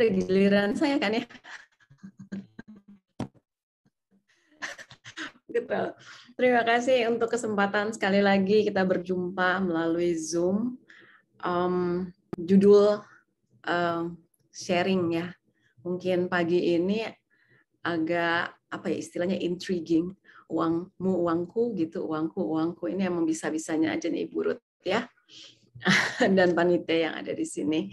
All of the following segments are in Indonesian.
udah giliran saya kan ya gitu terima kasih untuk kesempatan sekali lagi kita berjumpa melalui zoom um, judul um, sharing ya mungkin pagi ini agak apa ya istilahnya intriguing uangmu uangku gitu uangku uangku ini emang bisa bisanya aja nih burut ya dan panitia yang ada di sini.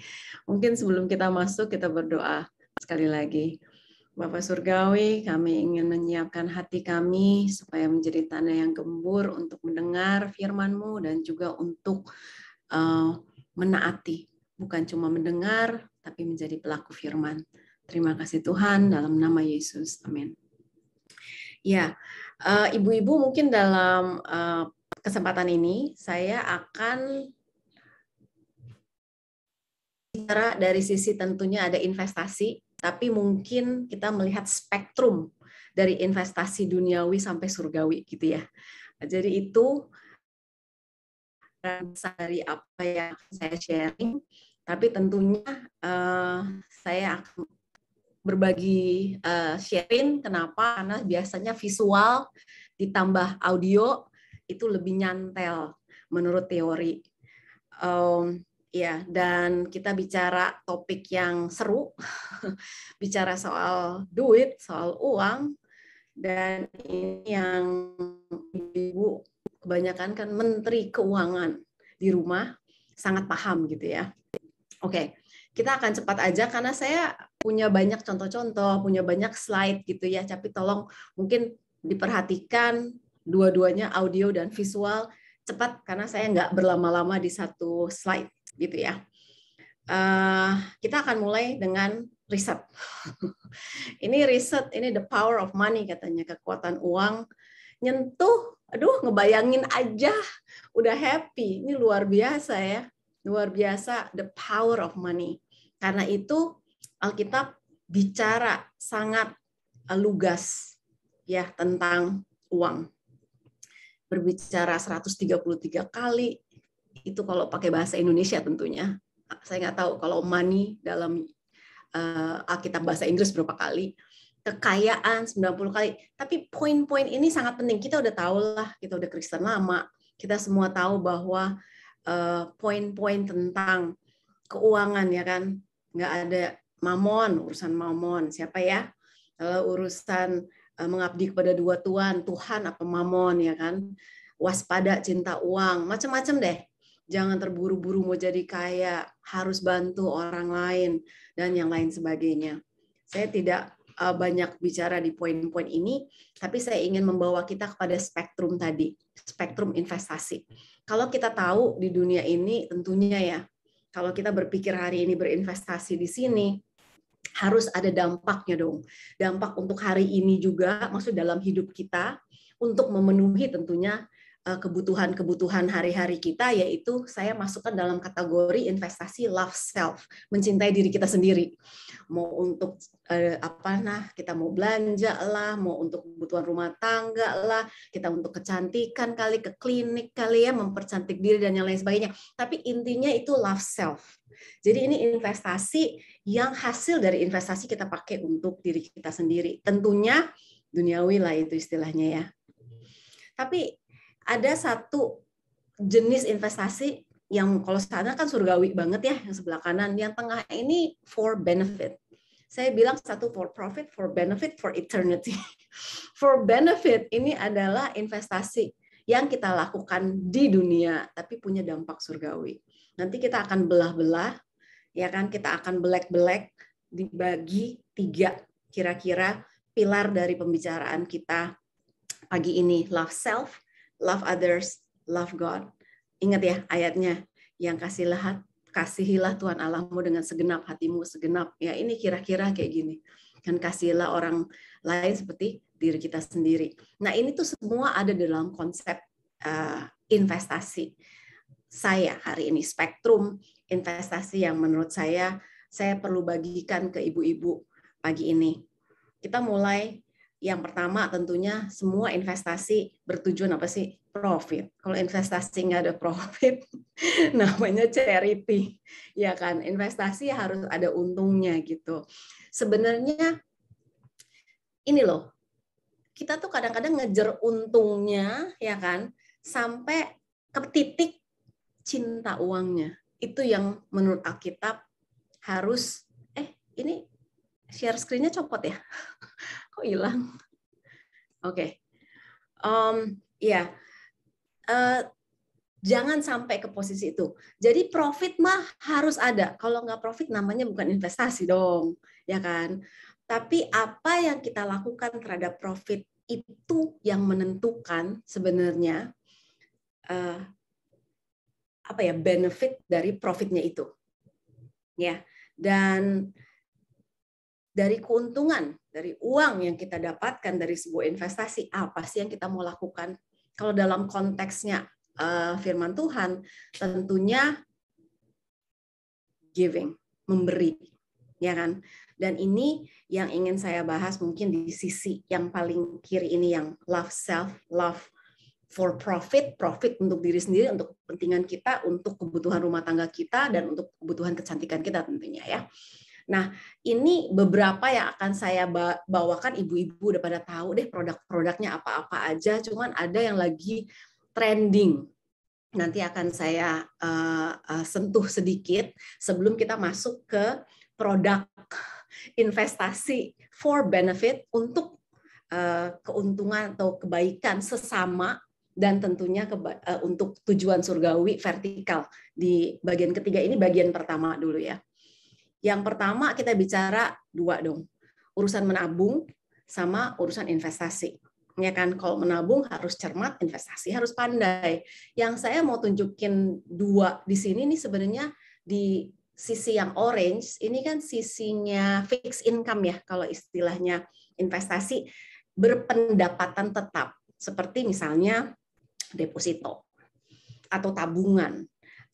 Mungkin sebelum kita masuk, kita berdoa sekali lagi. Bapak Surgawi, kami ingin menyiapkan hati kami supaya menjadi tanah yang gembur untuk mendengar firman-Mu dan juga untuk uh, menaati. Bukan cuma mendengar, tapi menjadi pelaku firman. Terima kasih Tuhan, dalam nama Yesus. Amin. Ya, ibu eh, ibu-ibu mungkin dalam uh, kesempatan ini saya akan bicara dari sisi tentunya ada investasi, tapi mungkin kita melihat spektrum dari investasi duniawi sampai surgawi gitu ya. Jadi itu eh, dari apa yang saya sharing, tapi tentunya uh, saya akan berbagi uh, sharing kenapa karena biasanya visual ditambah audio itu lebih nyantel menurut teori. Um, Ya, dan kita bicara topik yang seru, bicara soal duit, soal uang, dan ini yang ibu kebanyakan kan menteri keuangan di rumah sangat paham gitu ya. Oke, kita akan cepat aja karena saya punya banyak contoh-contoh, punya banyak slide gitu ya, tapi tolong mungkin diperhatikan dua-duanya audio dan visual cepat karena saya nggak berlama-lama di satu slide gitu ya. Uh, kita akan mulai dengan riset. ini riset, ini the power of money katanya, kekuatan uang. Nyentuh, aduh ngebayangin aja udah happy. Ini luar biasa ya. Luar biasa the power of money. Karena itu Alkitab bicara sangat lugas ya tentang uang. Berbicara 133 kali itu kalau pakai bahasa Indonesia tentunya saya nggak tahu kalau money dalam uh, Alkitab bahasa Inggris berapa kali kekayaan 90 kali tapi poin-poin ini sangat penting kita udah tahu lah kita udah Kristen lama kita semua tahu bahwa uh, poin-poin tentang keuangan ya kan nggak ada mamon urusan mamon siapa ya kalau urusan uh, mengabdi kepada dua tuan Tuhan apa mamon ya kan waspada cinta uang macam-macam deh jangan terburu-buru mau jadi kaya, harus bantu orang lain, dan yang lain sebagainya. Saya tidak eh, banyak bicara di poin-poin ini, tapi saya ingin membawa kita kepada spektrum tadi, spektrum investasi. Kalau kita tahu di dunia ini tentunya ya, kalau kita berpikir hari ini berinvestasi di sini, harus ada dampaknya dong. Dampak untuk hari ini juga, maksud dalam hidup kita, untuk memenuhi tentunya Eh, kebutuhan-kebutuhan hari-hari kita yaitu saya masukkan dalam kategori investasi love self mencintai diri kita sendiri mau untuk eh, apa nah kita mau belanja lah mau untuk kebutuhan rumah tangga lah kita untuk kecantikan kali ke klinik kali ya mempercantik diri dan yang lain sebagainya tapi intinya itu love self jadi ini investasi yang hasil dari investasi kita pakai untuk diri kita sendiri tentunya duniawi lah itu istilahnya ya tapi ada satu jenis investasi yang kalau sana kan surgawi banget ya yang sebelah kanan, yang tengah ini for benefit. Saya bilang satu for profit, for benefit, for eternity. for benefit ini adalah investasi yang kita lakukan di dunia tapi punya dampak surgawi. Nanti kita akan belah-belah, ya kan? Kita akan belek-belek dibagi tiga kira-kira pilar dari pembicaraan kita pagi ini love self, love others, love God. Ingat ya ayatnya yang kasihlah kasihilah Tuhan Allahmu dengan segenap hatimu, segenap. Ya ini kira-kira kayak gini. Dan kasihilah orang lain seperti diri kita sendiri. Nah ini tuh semua ada dalam konsep uh, investasi saya hari ini spektrum investasi yang menurut saya saya perlu bagikan ke ibu-ibu pagi ini. Kita mulai yang pertama tentunya semua investasi bertujuan apa sih? Profit. Kalau investasi nggak ada profit, namanya charity. Ya kan? Investasi harus ada untungnya gitu. Sebenarnya ini loh, kita tuh kadang-kadang ngejar untungnya, ya kan? Sampai ke titik cinta uangnya. Itu yang menurut Alkitab harus, eh ini share screennya copot ya? kok hilang? Oke, okay. um, ya. Yeah. Uh, jangan sampai ke posisi itu. Jadi profit mah harus ada. Kalau nggak profit namanya bukan investasi dong, ya kan? Tapi apa yang kita lakukan terhadap profit itu yang menentukan sebenarnya uh, apa ya benefit dari profitnya itu, ya. Dan dari keuntungan, dari uang yang kita dapatkan dari sebuah investasi, apa sih yang kita mau lakukan? Kalau dalam konteksnya uh, firman Tuhan, tentunya giving, memberi, ya kan? Dan ini yang ingin saya bahas mungkin di sisi yang paling kiri ini yang love self, love for profit, profit untuk diri sendiri, untuk kepentingan kita, untuk kebutuhan rumah tangga kita, dan untuk kebutuhan kecantikan kita tentunya ya. Nah, ini beberapa yang akan saya bawakan ibu-ibu udah pada tahu deh produk-produknya apa-apa aja, cuman ada yang lagi trending. Nanti akan saya uh, uh, sentuh sedikit sebelum kita masuk ke produk investasi for benefit untuk uh, keuntungan atau kebaikan sesama dan tentunya uh, untuk tujuan surgawi vertikal di bagian ketiga ini bagian pertama dulu ya. Yang pertama kita bicara dua dong, urusan menabung sama urusan investasi. Ya kan, kalau menabung harus cermat, investasi harus pandai. Yang saya mau tunjukin dua di sini nih sebenarnya di sisi yang orange ini kan sisinya fixed income ya kalau istilahnya investasi berpendapatan tetap seperti misalnya deposito atau tabungan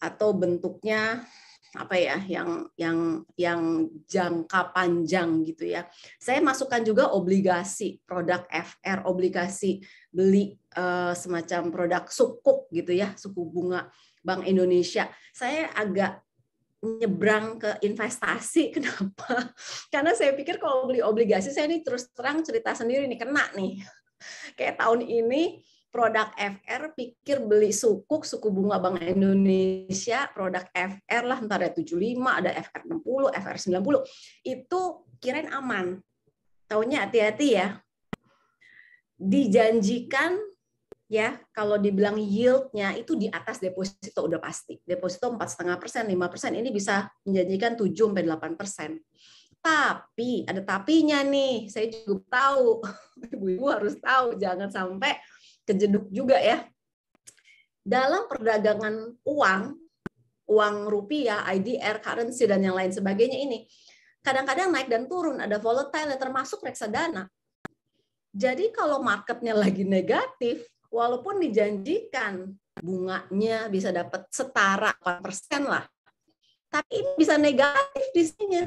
atau bentuknya apa ya yang yang yang jangka panjang gitu ya. Saya masukkan juga obligasi produk FR, obligasi beli uh, semacam produk sukuk gitu ya, suku bunga Bank Indonesia. Saya agak nyebrang ke investasi kenapa? Karena saya pikir kalau beli obligasi saya ini terus terang cerita sendiri nih kena nih. Kayak tahun ini produk FR pikir beli sukuk suku bunga Bank Indonesia produk FR lah entar ada 75 ada FR 60 FR 90 itu kirain aman taunya hati-hati ya dijanjikan ya kalau dibilang yieldnya itu di atas deposito udah pasti deposito empat setengah persen lima persen ini bisa menjanjikan tujuh sampai delapan persen tapi ada tapinya nih saya juga tahu ibu-ibu harus tahu jangan sampai kejeduk juga ya. Dalam perdagangan uang, uang rupiah, IDR, currency, dan yang lain sebagainya ini, kadang-kadang naik dan turun, ada volatile, termasuk reksadana. Jadi kalau marketnya lagi negatif, walaupun dijanjikan bunganya bisa dapat setara persen lah, tapi ini bisa negatif di sini.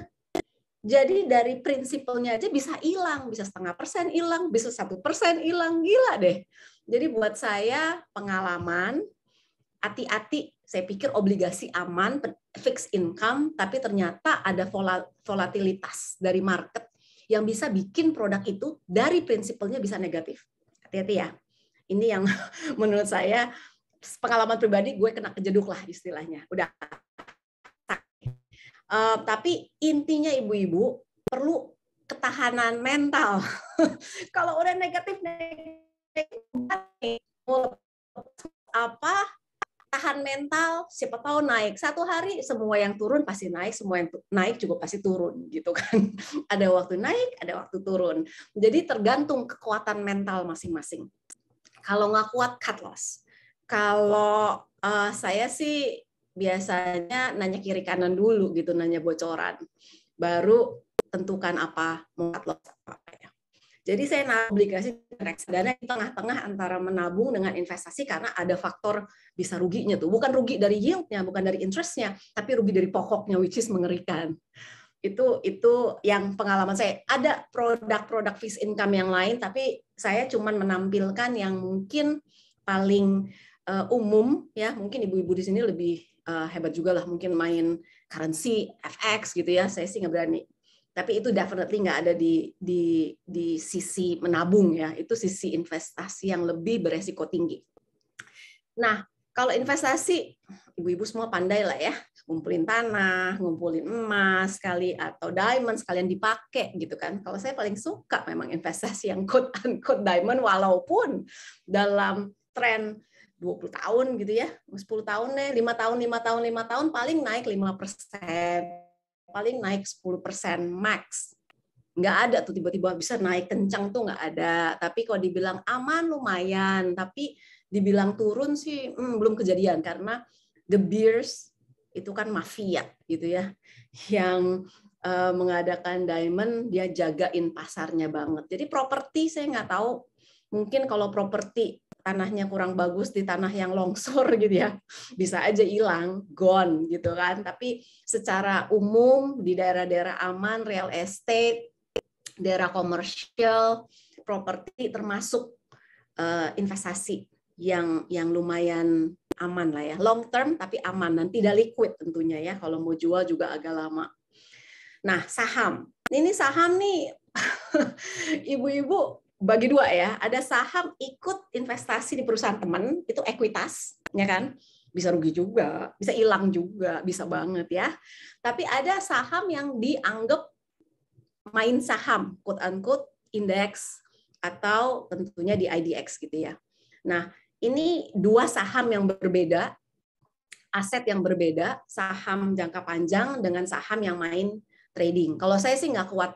Jadi dari prinsipnya aja bisa hilang, bisa setengah persen hilang, bisa satu persen hilang, gila deh. Jadi buat saya pengalaman hati-hati saya pikir obligasi aman fixed income tapi ternyata ada volatilitas dari market yang bisa bikin produk itu dari prinsipalnya bisa negatif. Hati-hati ya. Ini yang menurut saya pengalaman pribadi gue kena kejeduk lah istilahnya. Udah. Uh, tapi intinya ibu-ibu perlu ketahanan mental. Kalau udah negatif, negatif apa tahan mental siapa tahu naik satu hari semua yang turun pasti naik semua yang naik juga pasti turun gitu kan ada waktu naik ada waktu turun jadi tergantung kekuatan mental masing-masing kalau nggak kuat cut loss kalau uh, saya sih biasanya nanya kiri kanan dulu gitu nanya bocoran baru tentukan apa mau cut loss jadi saya obligasi reksadana di tengah-tengah antara menabung dengan investasi karena ada faktor bisa ruginya tuh. Bukan rugi dari yieldnya, bukan dari interestnya, tapi rugi dari pokoknya which is mengerikan. Itu itu yang pengalaman saya. Ada produk-produk fixed income yang lain tapi saya cuma menampilkan yang mungkin paling uh, umum ya, mungkin ibu-ibu di sini lebih uh, hebat juga lah mungkin main currency FX gitu ya saya sih nggak berani tapi itu definitely nggak ada di di di sisi menabung ya itu sisi investasi yang lebih beresiko tinggi nah kalau investasi ibu-ibu semua pandai lah ya ngumpulin tanah ngumpulin emas sekali atau diamond sekalian dipakai gitu kan kalau saya paling suka memang investasi yang quote unquote diamond walaupun dalam tren 20 tahun gitu ya 10 tahun deh 5 tahun 5 tahun 5 tahun paling naik 5 persen paling naik 10% max. Nggak ada tuh tiba-tiba bisa naik kencang tuh nggak ada. Tapi kalau dibilang aman lumayan, tapi dibilang turun sih hmm, belum kejadian karena the beers itu kan mafia gitu ya. Yang uh, mengadakan diamond dia jagain pasarnya banget. Jadi properti saya nggak tahu mungkin kalau properti tanahnya kurang bagus di tanah yang longsor gitu ya bisa aja hilang gone gitu kan tapi secara umum di daerah-daerah aman real estate daerah komersial properti termasuk uh, investasi yang yang lumayan aman lah ya long term tapi aman dan tidak liquid tentunya ya kalau mau jual juga agak lama nah saham ini saham nih ibu-ibu bagi dua ya. Ada saham ikut investasi di perusahaan teman itu ekuitas, ya kan? Bisa rugi juga, bisa hilang juga, bisa banget ya. Tapi ada saham yang dianggap main saham, quote unquote indeks atau tentunya di IDX gitu ya. Nah, ini dua saham yang berbeda, aset yang berbeda, saham jangka panjang dengan saham yang main trading. Kalau saya sih nggak kuat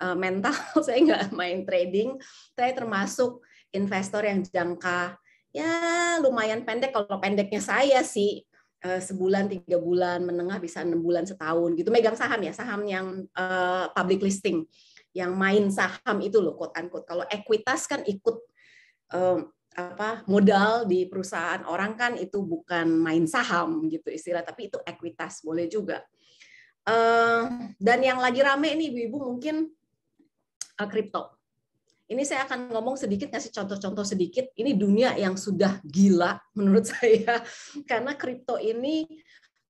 Eh, mental saya nggak main trading saya termasuk investor yang jangka ya lumayan pendek kalau pendeknya saya sih eh, sebulan tiga bulan menengah bisa enam bulan setahun gitu megang saham ya saham yang uh, public listing yang main saham itu loh quote unquote kalau ekuitas kan ikut um, apa modal di perusahaan orang kan itu bukan main saham gitu istilah tapi itu ekuitas boleh juga uh, dan yang lagi rame ini ibu-ibu mungkin Eh, kripto. Ini saya akan ngomong sedikit, ngasih contoh-contoh sedikit. Ini dunia yang sudah gila menurut saya. Karena kripto ini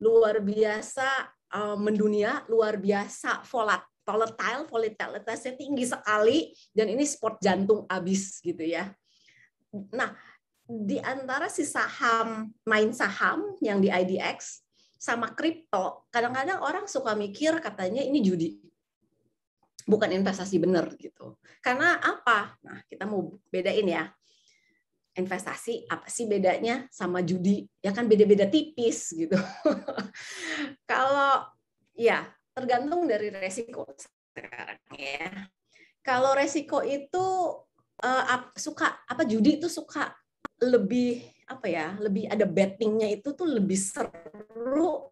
luar biasa eh, mendunia, luar biasa volat, volatile, volatilitasnya tinggi sekali, dan ini sport jantung abis gitu ya. Nah, di antara si saham, main saham yang di IDX, sama kripto, kadang-kadang orang suka mikir katanya ini judi bukan investasi benar gitu. Karena apa? Nah, kita mau bedain ya. Investasi apa sih bedanya sama judi? Ya kan beda-beda tipis gitu. Kalau ya tergantung dari resiko sekarang ya. Kalau resiko itu uh, suka apa judi itu suka lebih apa ya lebih ada bettingnya itu tuh lebih seru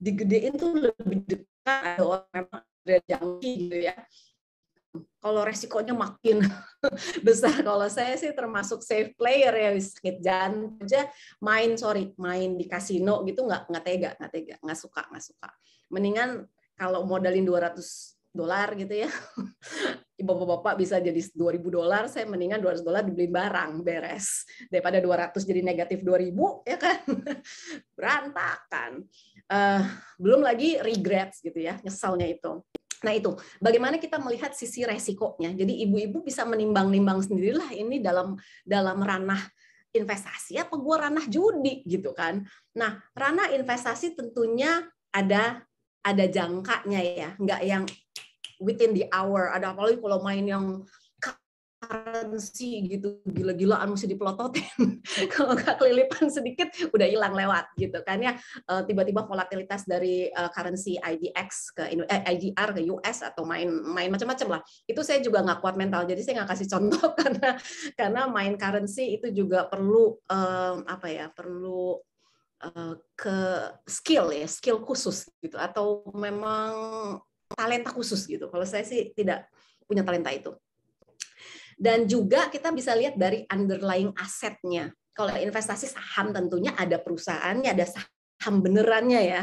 digedein tuh lebih dekat ada orang memang jangki gitu ya kalau resikonya makin besar kalau saya sih termasuk safe player ya sakit jantung aja main sorry main di kasino gitu nggak nggak tega nggak tega nggak suka nggak suka mendingan kalau modalin 200 dolar gitu ya bapak-bapak bisa jadi 2000 dolar saya mendingan 200 dolar dibeli barang beres daripada 200 jadi negatif 2000 ya kan berantakan uh, belum lagi regrets gitu ya nyesalnya itu Nah itu, bagaimana kita melihat sisi resikonya. Jadi ibu-ibu bisa menimbang-nimbang sendirilah ini dalam dalam ranah investasi apa gua ranah judi gitu kan. Nah ranah investasi tentunya ada ada jangkanya ya, nggak yang within the hour. Ada apalagi kalau main yang transparansi gitu gila-gilaan mesti dipelototin kalau nggak kelilipan sedikit udah hilang lewat gitu kan ya eh, tiba-tiba volatilitas dari eh, currency IDX ke eh, IDR ke US atau main-main macam-macam lah itu saya juga nggak kuat mental jadi saya nggak kasih contoh karena karena main currency itu juga perlu eh, apa ya perlu uh, ke skill ya skill khusus gitu atau memang talenta khusus gitu kalau saya sih tidak punya talenta itu dan juga kita bisa lihat dari underlying asetnya. Kalau investasi saham tentunya ada perusahaannya, ada saham benerannya ya,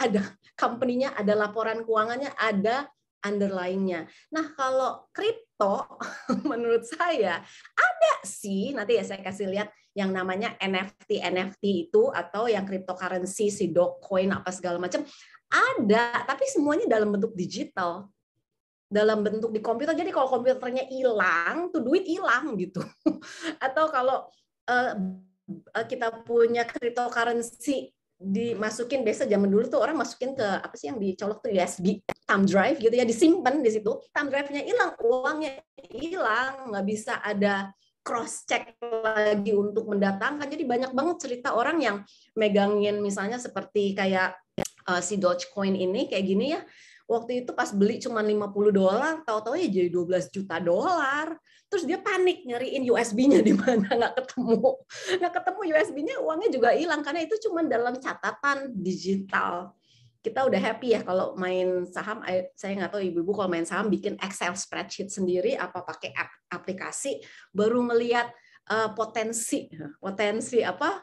ada company-nya, ada laporan keuangannya, ada underlying-nya. Nah kalau kripto menurut saya ada sih nanti ya saya kasih lihat yang namanya NFT NFT itu atau yang cryptocurrency si Dogecoin apa segala macam ada tapi semuanya dalam bentuk digital dalam bentuk di komputer. Jadi kalau komputernya hilang, tuh duit hilang gitu. Atau kalau uh, kita punya cryptocurrency dimasukin biasa zaman dulu tuh orang masukin ke apa sih yang dicolok tuh USB thumb drive gitu ya disimpan di situ thumb drive-nya hilang uangnya hilang nggak bisa ada cross check lagi untuk mendatangkan jadi banyak banget cerita orang yang megangin misalnya seperti kayak uh, si Dogecoin ini kayak gini ya waktu itu pas beli cuma 50 dolar, tahu-tahu ya jadi 12 juta dolar. Terus dia panik nyariin USB-nya di mana nggak ketemu. Nggak ketemu USB-nya, uangnya juga hilang karena itu cuma dalam catatan digital. Kita udah happy ya kalau main saham, eh, saya nggak tahu ibu-ibu kalau main saham bikin Excel spreadsheet sendiri apa pakai aplikasi baru melihat eh, potensi potensi apa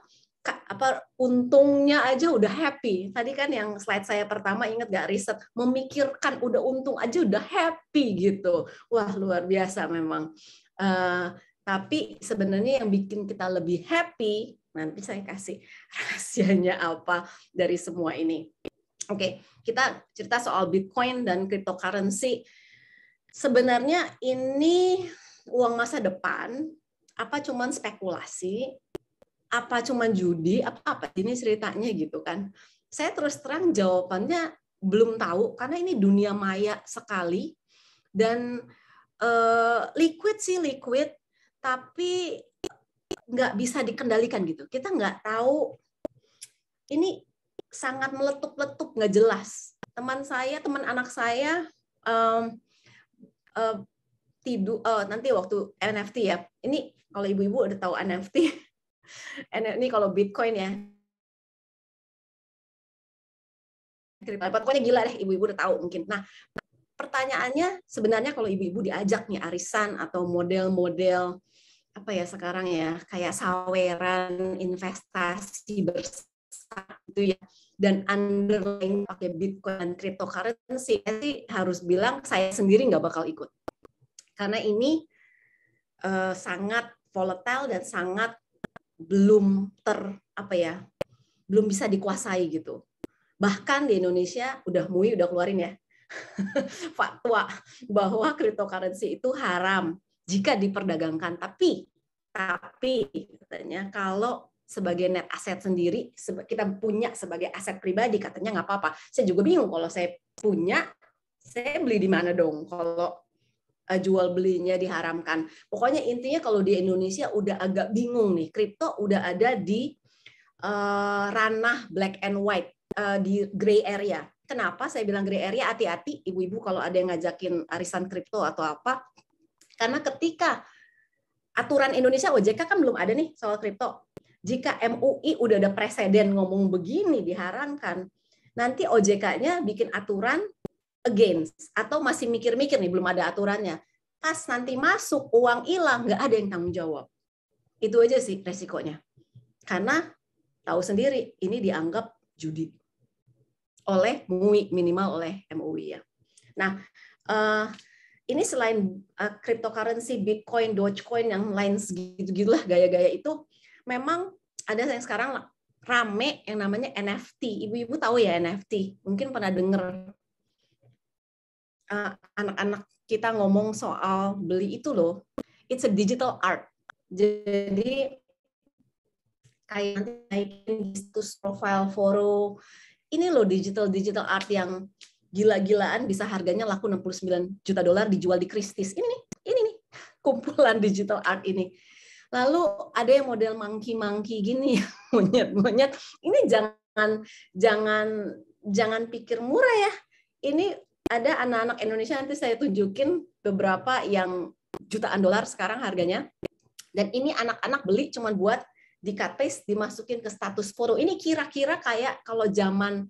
apa untungnya aja udah happy. Tadi kan yang slide saya pertama inget gak riset memikirkan udah untung aja udah happy gitu. Wah luar biasa memang. Uh, tapi sebenarnya yang bikin kita lebih happy nanti saya kasih rahasianya apa dari semua ini. Oke, kita cerita soal Bitcoin dan cryptocurrency. Sebenarnya ini uang masa depan apa cuman spekulasi apa cuman judi apa apa ini ceritanya gitu kan saya terus terang jawabannya belum tahu karena ini dunia maya sekali dan eh, liquid sih liquid tapi nggak bisa dikendalikan gitu kita nggak tahu ini sangat meletup-letup nggak jelas teman saya teman anak saya um, uh, eh, tidur uh, eh, nanti waktu NFT ya ini kalau ibu-ibu udah tahu NFT ini kalau Bitcoin ya. Pokoknya gila deh, ibu-ibu udah tahu mungkin. Nah, pertanyaannya sebenarnya kalau ibu-ibu diajak nih arisan atau model-model apa ya sekarang ya kayak saweran investasi bersama itu ya dan underlying pakai bitcoin dan cryptocurrency ya sih harus bilang saya sendiri nggak bakal ikut karena ini uh, sangat volatile dan sangat belum ter apa ya belum bisa dikuasai gitu bahkan di Indonesia udah MUI udah keluarin ya fatwa bahwa cryptocurrency itu haram jika diperdagangkan tapi tapi katanya kalau sebagai net aset sendiri kita punya sebagai aset pribadi katanya nggak apa-apa saya juga bingung kalau saya punya saya beli di mana dong kalau Eh, jual belinya diharamkan. Pokoknya intinya kalau di Indonesia udah agak bingung nih, kripto udah ada di uh, ranah black and white uh, di gray area. Kenapa saya bilang gray area? Hati-hati ibu-ibu kalau ada yang ngajakin arisan kripto atau apa. Karena ketika aturan Indonesia OJK kan belum ada nih soal kripto. Jika MUI udah ada presiden ngomong begini diharamkan, nanti OJK-nya bikin aturan against atau masih mikir-mikir nih belum ada aturannya pas nanti masuk uang hilang nggak ada yang tanggung jawab itu aja sih resikonya karena tahu sendiri ini dianggap judi oleh MUI minimal oleh MUI ya nah eh, ini selain eh, cryptocurrency Bitcoin Dogecoin yang lain gitu-gitulah gaya-gaya itu memang ada yang sekarang rame yang namanya NFT ibu-ibu tahu ya NFT mungkin pernah dengar Eh, anak-anak uh, kita ngomong soal beli itu loh, it's a digital art. Jadi kayak nanti naikin status profile foto, ini loh digital digital art yang gila-gilaan bisa harganya laku 69 juta dolar dijual di Christie's. Ini nih, ini nih kumpulan digital art ini. Lalu ada yang model mangki-mangki gini, monyet-monyet. Ini jangan jangan jangan pikir murah ya. Ini ada anak-anak Indonesia nanti saya tunjukin beberapa yang jutaan dolar sekarang harganya. Dan ini anak-anak beli cuma buat di cut paste dimasukin ke status foto. Ini kira-kira kayak kalau zaman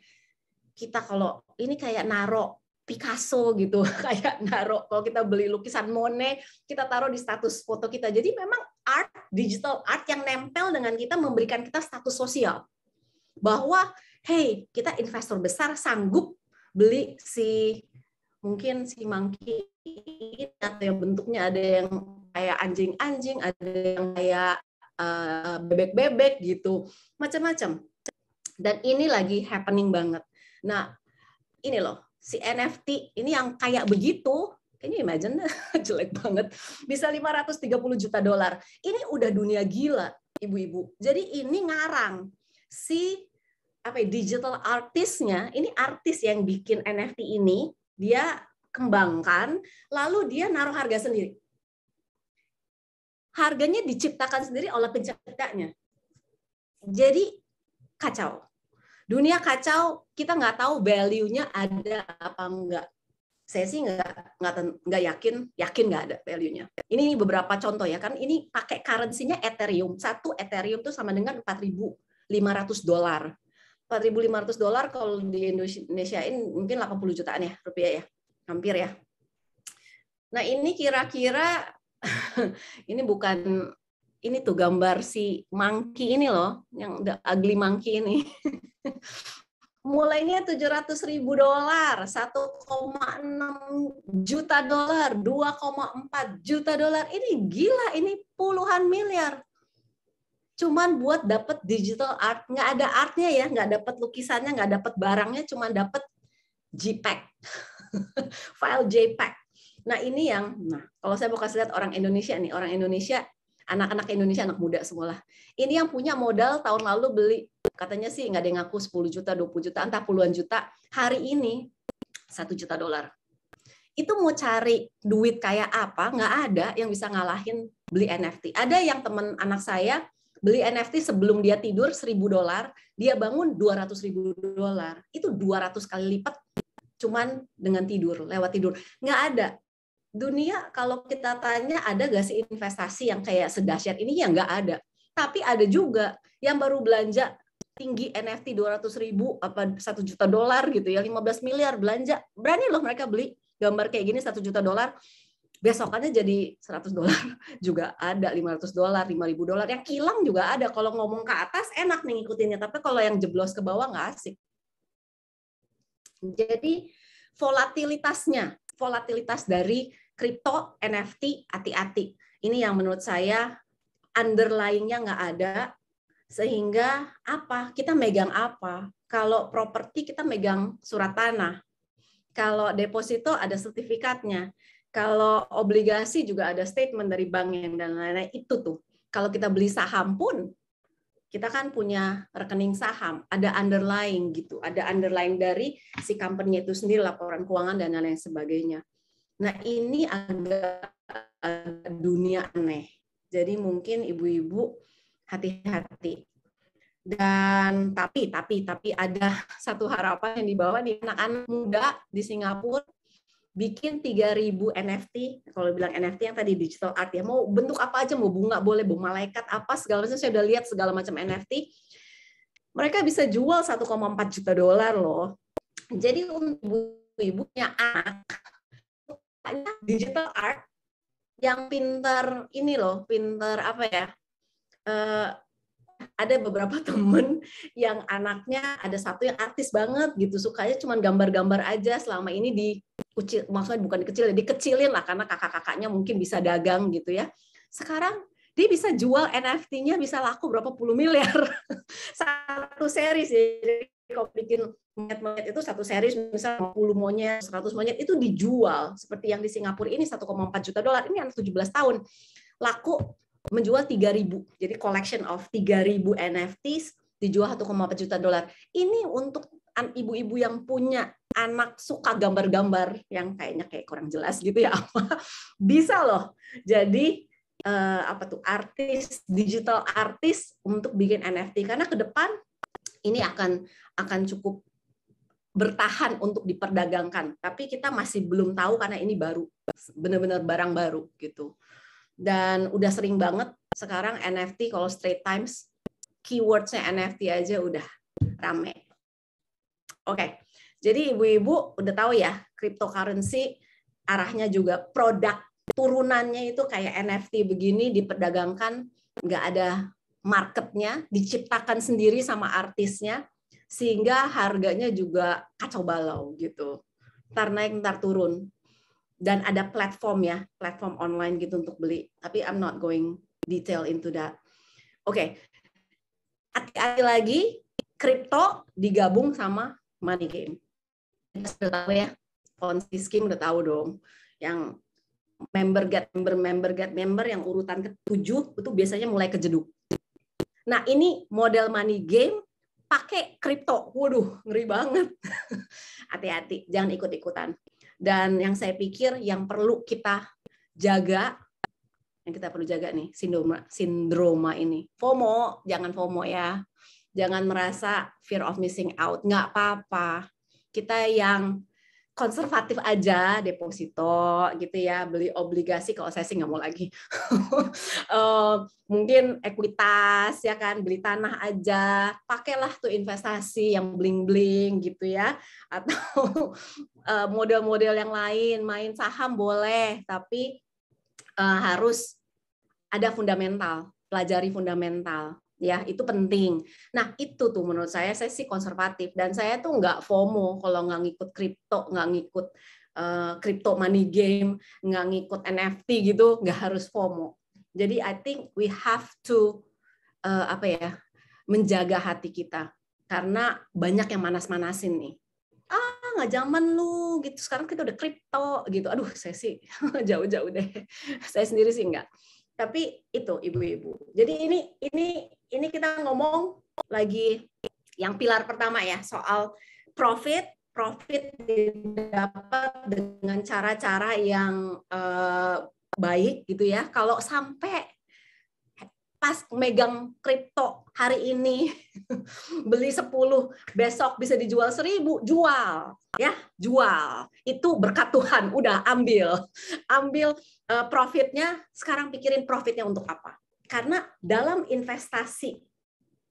kita kalau ini kayak naro Picasso gitu, kayak naro kalau kita beli lukisan Monet, kita taruh di status foto kita. Jadi memang art digital art yang nempel dengan kita memberikan kita status sosial bahwa hey, kita investor besar sanggup beli si mungkin si monkey atau yang bentuknya ada yang kayak anjing-anjing, ada yang kayak bebek eh, bebek-bebek gitu, macam-macam. Dan ini lagi happening banget. Nah, ini loh, si NFT ini yang kayak begitu, kayaknya imagine jelek banget, bisa 530 juta dolar. Ini udah dunia gila, ibu-ibu. Jadi ini ngarang si apa ya, digital artisnya, ini artis yang bikin NFT ini, dia kembangkan, lalu dia naruh harga sendiri. Harganya diciptakan sendiri oleh penciptanya. Jadi kacau. Dunia kacau, kita nggak tahu value-nya ada apa nggak. Saya sih nggak nggak nggak yakin yakin nggak ada value-nya. Ini beberapa contoh ya kan. Ini pakai currency-nya Ethereum. Satu Ethereum itu sama dengan 4.500 dolar 4.500 dolar kalau di Indonesia ini mungkin 80 jutaan ya rupiah ya, hampir ya. Nah ini kira-kira ini bukan ini tuh gambar si monkey ini loh, yang the ugly monkey ini. Mulainya 700 ribu dolar, 1,6 juta dolar, 2,4 juta dolar. Ini gila, ini puluhan miliar cuman buat dapat digital art nggak ada artnya ya nggak dapat lukisannya nggak dapat barangnya cuman dapat JPEG file JPEG nah ini yang nah kalau saya mau kasih lihat orang Indonesia nih orang Indonesia anak-anak Indonesia anak muda semualah ini yang punya modal tahun lalu beli katanya sih nggak ada yang ngaku 10 juta 20 juta entah puluhan juta hari ini satu juta dolar itu mau cari duit kayak apa nggak ada yang bisa ngalahin beli NFT. Ada yang teman anak saya beli NFT sebelum dia tidur 1000 dolar, dia bangun 200 ribu dolar. Itu 200 kali lipat cuman dengan tidur, lewat tidur. Nggak ada. Dunia kalau kita tanya ada nggak sih investasi yang kayak sedahsyat ini, ya nggak ada. Tapi ada juga yang baru belanja tinggi NFT 200 ribu, apa 1 juta dolar gitu ya, 15 miliar belanja. Berani loh mereka beli gambar kayak gini 1 juta dolar besokannya jadi 100 dolar juga ada 500 dolar 5000 dolar yang hilang juga ada kalau ngomong ke atas enak nih ngikutinnya tapi kalau yang jeblos ke bawah nggak asik jadi volatilitasnya volatilitas dari kripto NFT hati-hati ini yang menurut saya underlyingnya nggak ada sehingga apa kita megang apa kalau properti kita megang surat tanah kalau deposito ada sertifikatnya kalau obligasi juga ada statement dari bank yang dan lain-lain itu tuh. Kalau kita beli saham pun kita kan punya rekening saham, ada underlying gitu, ada underlying dari si company itu sendiri laporan keuangan dan lain lain sebagainya. Nah, ini agak dunia aneh. Jadi mungkin ibu-ibu hati-hati. Dan tapi tapi tapi ada satu harapan yang dibawa di anak-anak muda di Singapura bikin 3000 NFT, kalau bilang NFT yang tadi digital art ya, mau bentuk apa aja, mau bunga boleh, mau malaikat apa segala macam, saya udah lihat segala macam NFT. Mereka bisa jual 1,4 juta dolar loh. Jadi untuk ibunya punya anak, digital art yang pinter ini loh, pinter apa ya? Eh, ada beberapa temen yang anaknya ada satu yang artis banget gitu sukanya cuma gambar-gambar aja selama ini di kecil maksudnya bukan dikecil dikecilin lah karena kakak-kakaknya mungkin bisa dagang gitu ya sekarang dia bisa jual NFT-nya bisa laku berapa puluh miliar satu series ya. jadi kalau bikin monyet-monyet itu satu series misalnya 50 monyet 100 monyet itu dijual seperti yang di Singapura ini 1,4 juta dolar ini anak 17 tahun laku menjual 3000. Jadi collection of 3000 NFTs dijual 1,4 juta dolar. Ini untuk ibu-ibu yang punya anak suka gambar-gambar yang kayaknya kayak kurang jelas gitu ya apa bisa loh jadi eh, apa tuh artis digital artis untuk bikin NFT karena ke depan ini akan akan cukup bertahan untuk diperdagangkan tapi kita masih belum tahu karena ini baru benar-benar barang baru gitu dan udah sering banget sekarang NFT kalau straight times keywordnya NFT aja udah rame. Oke, okay. jadi ibu-ibu udah tahu ya cryptocurrency arahnya juga produk turunannya itu kayak NFT begini diperdagangkan nggak ada marketnya diciptakan sendiri sama artisnya sehingga harganya juga kacau balau gitu ntar naik ntar turun dan ada platform ya, platform online gitu untuk beli. Tapi I'm not going detail into that. Oke, okay. hati-hati lagi kripto digabung sama money game. Udah tahu ya, ponzi scheme udah tahu dong. Yang member get member member get member yang urutan ketujuh itu biasanya mulai kejeduk. Nah ini model money game pakai kripto. Waduh, ngeri banget. Hati-hati, jangan ikut-ikutan. Dan yang saya pikir yang perlu kita jaga yang kita perlu jaga nih sindroma sindroma ini. FOMO, jangan FOMO ya. Jangan merasa fear of missing out, nggak apa-apa. Kita yang konservatif aja deposito gitu ya beli obligasi kalau saya sih nggak mau lagi eh, mungkin ekuitas ya kan beli tanah aja pakailah tuh investasi yang bling bling gitu ya atau eh, model-model yang lain main saham boleh tapi eh, harus ada fundamental pelajari fundamental ya itu penting. Nah itu tuh menurut saya saya sih konservatif dan saya tuh nggak FOMO kalau nggak ngikut kripto, nggak ngikut eh, kripto uh, money game, nggak ngikut NFT gitu, nggak harus FOMO. Jadi I think we have to uh, apa ya menjaga hati kita karena banyak yang manas-manasin nih. Ah nggak zaman lu gitu sekarang kita udah kripto gitu. Aduh saya sih jauh-jauh deh. saya sendiri sih nggak. Tapi itu ibu-ibu. Jadi ini ini ini kita ngomong lagi yang pilar pertama ya soal profit profit didapat dengan cara-cara yang uh, baik gitu ya kalau sampai pas megang kripto hari ini beli 10 besok bisa dijual 1000 jual ya jual itu berkat Tuhan udah ambil ambil eh, profitnya sekarang pikirin profitnya untuk apa karena dalam investasi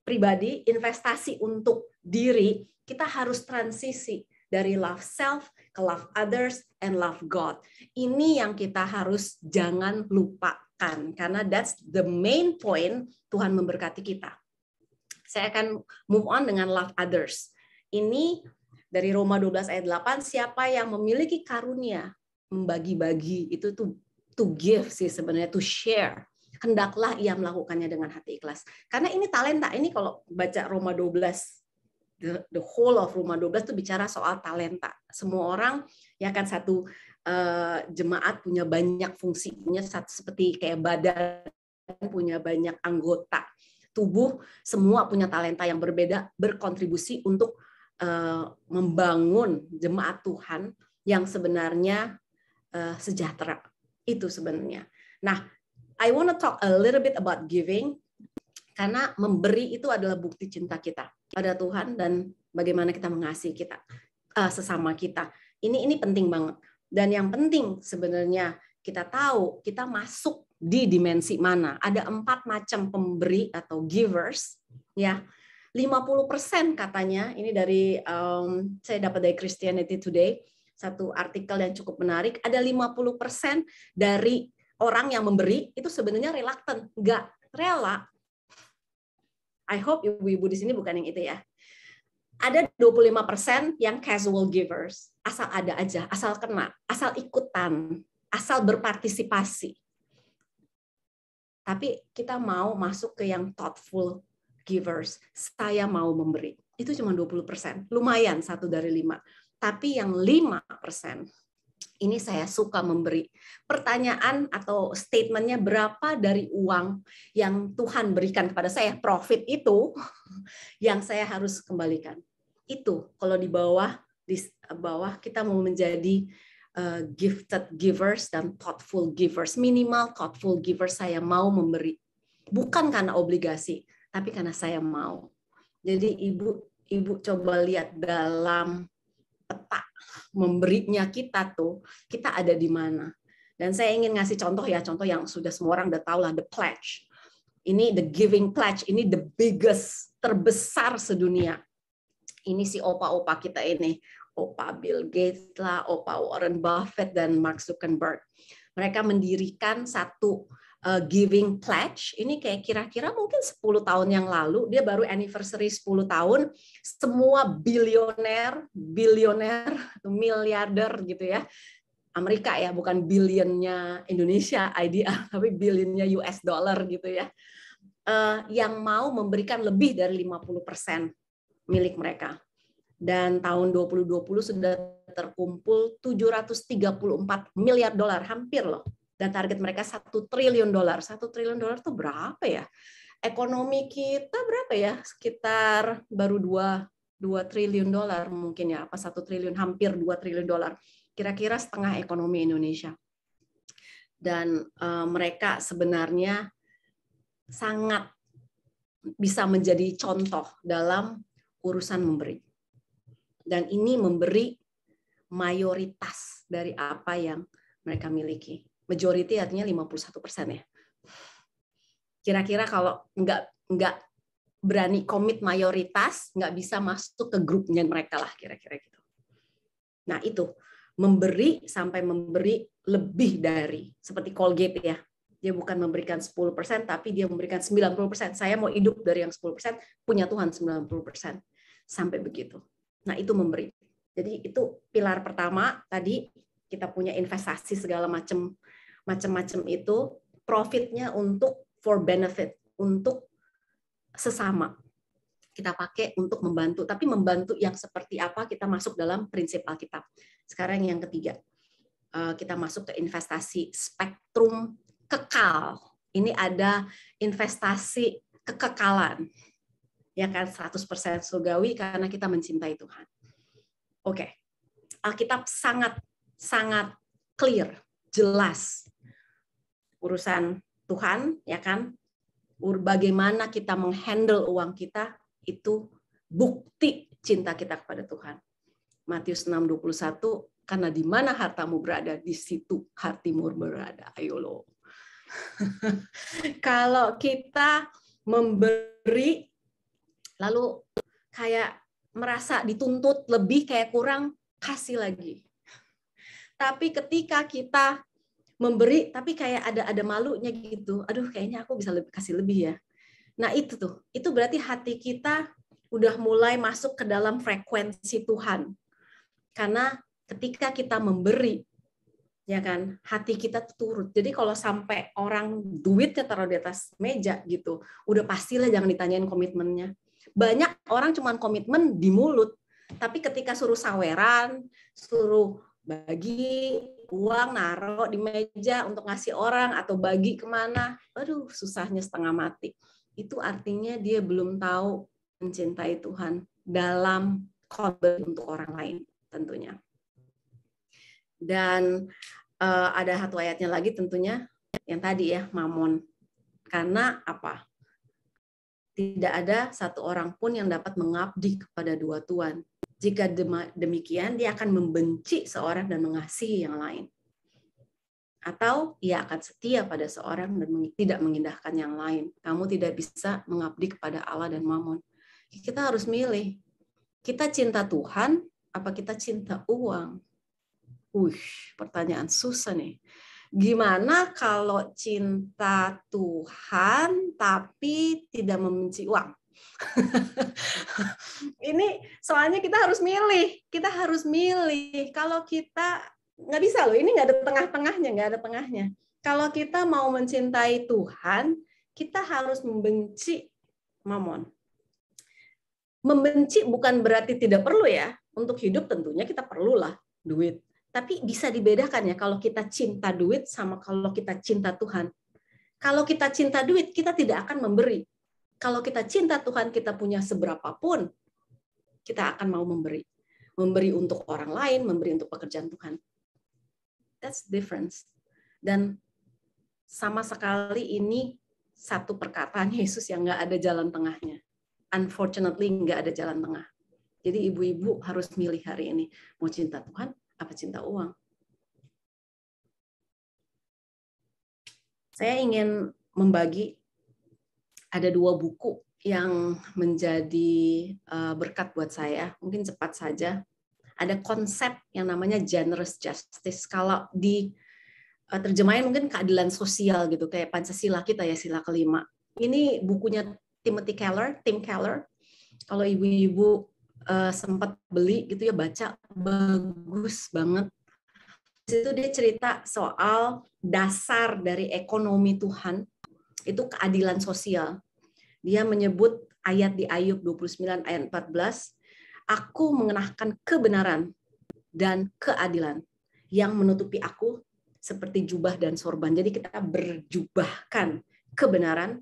pribadi, investasi untuk diri, kita harus transisi dari love self ke love others and love God. Ini yang kita harus jangan lupakan karena that's the main point Tuhan memberkati kita. Saya akan move on dengan love others. Ini dari Roma 12 ayat 8 siapa yang memiliki karunia membagi-bagi itu tuh to give sih sebenarnya to share hendaklah ia melakukannya dengan hati ikhlas. Karena ini talenta, ini kalau baca Roma 12 the, the whole of Roma 12 itu bicara soal talenta. Semua orang ya kan satu uh, jemaat punya banyak fungsinya satu, seperti kayak badan punya banyak anggota tubuh semua punya talenta yang berbeda berkontribusi untuk uh, membangun jemaat Tuhan yang sebenarnya uh, sejahtera itu sebenarnya. Nah, I want to talk a little bit about giving karena memberi itu adalah bukti cinta kita pada Tuhan dan bagaimana kita mengasihi kita uh, sesama kita. Ini ini penting banget. Dan yang penting sebenarnya kita tahu kita masuk di dimensi mana. Ada empat macam pemberi atau givers, ya. 50% katanya ini dari um, saya dapat dari Christianity Today satu artikel yang cukup menarik ada 50% dari orang yang memberi itu sebenarnya reluctant, nggak rela. I hope ibu-ibu di sini bukan yang itu ya. Ada 25% yang casual givers, asal ada aja, asal kena, asal ikutan, asal berpartisipasi. Tapi kita mau masuk ke yang thoughtful givers. Saya mau memberi. Itu cuma 20%. Lumayan satu dari lima. Tapi yang lima persen ini saya suka memberi pertanyaan atau statementnya berapa dari uang yang Tuhan berikan kepada saya profit itu yang saya harus kembalikan itu kalau di bawah di bawah kita mau menjadi eh, gifted givers dan thoughtful givers minimal thoughtful givers saya mau memberi bukan karena obligasi tapi karena saya mau jadi ibu ibu coba lihat dalam peta memberinya kita tuh kita ada di mana dan saya ingin ngasih contoh ya contoh yang sudah semua orang udah tahu lah the pledge ini the giving pledge ini the biggest terbesar sedunia ini si opa-opa kita ini opa Bill Gates lah opa Warren Buffett dan Mark Zuckerberg mereka mendirikan satu uh, Giving Pledge. Ini kayak kira-kira mungkin 10 tahun yang lalu, dia baru anniversary 10 tahun, semua bilioner, bilioner, miliarder gitu ya, Amerika ya, bukan billionnya Indonesia idea tapi billionnya US dollar gitu ya, uh, yang mau memberikan lebih dari 50% milik mereka. Dan tahun 2020 sudah terkumpul 734 miliar dolar, hampir loh dan target mereka satu triliun dolar. Satu triliun dolar itu berapa ya? Ekonomi kita berapa ya? Sekitar baru dua dua triliun dolar mungkin ya, apa satu triliun, hampir dua triliun dolar. Kira-kira setengah ekonomi Indonesia. Dan uh, mereka sebenarnya sangat bisa menjadi contoh dalam urusan memberi. Dan ini memberi mayoritas dari apa yang mereka miliki majority artinya 51 persen ya. Kira-kira kalau nggak nggak berani komit mayoritas, nggak bisa masuk ke grupnya mereka lah kira-kira gitu. Nah itu memberi sampai memberi lebih dari seperti Colgate ya. Dia bukan memberikan 10%, tapi dia memberikan 90%. Saya mau hidup dari yang 10%, punya Tuhan 90%. Sampai begitu. Nah, itu memberi. Jadi itu pilar pertama tadi kita punya investasi segala macam macam-macam itu profitnya untuk for benefit untuk sesama kita pakai untuk membantu tapi membantu yang seperti apa kita masuk dalam prinsip Alkitab sekarang yang ketiga eh, kita masuk ke investasi spektrum kekal ini ada investasi kekekalan ya kan 100% surgawi karena kita mencintai Tuhan. Oke. Okay. Alkitab sangat sangat clear, jelas urusan Tuhan, ya kan? Bagaimana kita menghandle uang kita itu bukti cinta kita kepada Tuhan. Matius 6:21 karena di mana hartamu berada di situ hatimu berada. Ayo lo. Kalau kita memberi lalu kayak merasa dituntut lebih kayak kurang kasih lagi. Tapi ketika kita memberi tapi kayak ada ada malunya gitu. Aduh kayaknya aku bisa lebih, kasih lebih ya. Nah itu tuh, itu berarti hati kita udah mulai masuk ke dalam frekuensi Tuhan. Karena ketika kita memberi, ya kan hati kita turut jadi kalau sampai orang duitnya taruh di atas meja gitu udah pastilah jangan ditanyain komitmennya banyak orang cuman komitmen di mulut tapi ketika suruh saweran suruh bagi uang naruh di meja untuk ngasih orang atau bagi kemana, aduh susahnya setengah mati. Itu artinya dia belum tahu mencintai Tuhan dalam korban untuk orang lain tentunya. Dan uh, ada satu ayatnya lagi tentunya yang tadi ya mamon. Karena apa? Tidak ada satu orang pun yang dapat mengabdi kepada dua tuan. Jika demikian, dia akan membenci seorang dan mengasihi yang lain. Atau ia akan setia pada seorang dan tidak mengindahkan yang lain. Kamu tidak bisa mengabdi kepada Allah dan Mamun. Kita harus milih. Kita cinta Tuhan, apa kita cinta uang? Wih, pertanyaan susah nih gimana kalau cinta Tuhan tapi tidak membenci uang? ini soalnya kita harus milih, kita harus milih. Kalau kita nggak bisa loh, ini nggak ada tengah-tengahnya, nggak ada tengahnya. Kalau kita mau mencintai Tuhan, kita harus membenci mamon. Membenci bukan berarti tidak perlu ya. Untuk hidup tentunya kita perlulah duit. Tapi bisa dibedakan ya kalau kita cinta duit sama kalau kita cinta Tuhan. Kalau kita cinta duit, kita tidak akan memberi kalau kita cinta Tuhan, kita punya seberapa pun, kita akan mau memberi. Memberi untuk orang lain, memberi untuk pekerjaan Tuhan. That's difference. Dan sama sekali ini satu perkataan Yesus yang nggak ada jalan tengahnya. Unfortunately, nggak ada jalan tengah. Jadi ibu-ibu harus milih hari ini. Mau cinta Tuhan, apa cinta uang? Saya ingin membagi ada dua buku yang menjadi eh, berkat buat saya. Mungkin cepat saja. Ada konsep yang namanya generous justice. Kalau di eh, terjemahin mungkin keadilan sosial gitu kayak Pancasila kita ya sila kelima. Ini bukunya Timothy Keller, Tim Keller. Kalau ibu-ibu uh, sempat beli gitu ya baca bagus banget Di situ dia cerita soal dasar dari ekonomi Tuhan itu keadilan sosial. Dia menyebut ayat di Ayub 29 ayat 14, aku mengenakan kebenaran dan keadilan yang menutupi aku seperti jubah dan sorban. Jadi kita berjubahkan kebenaran,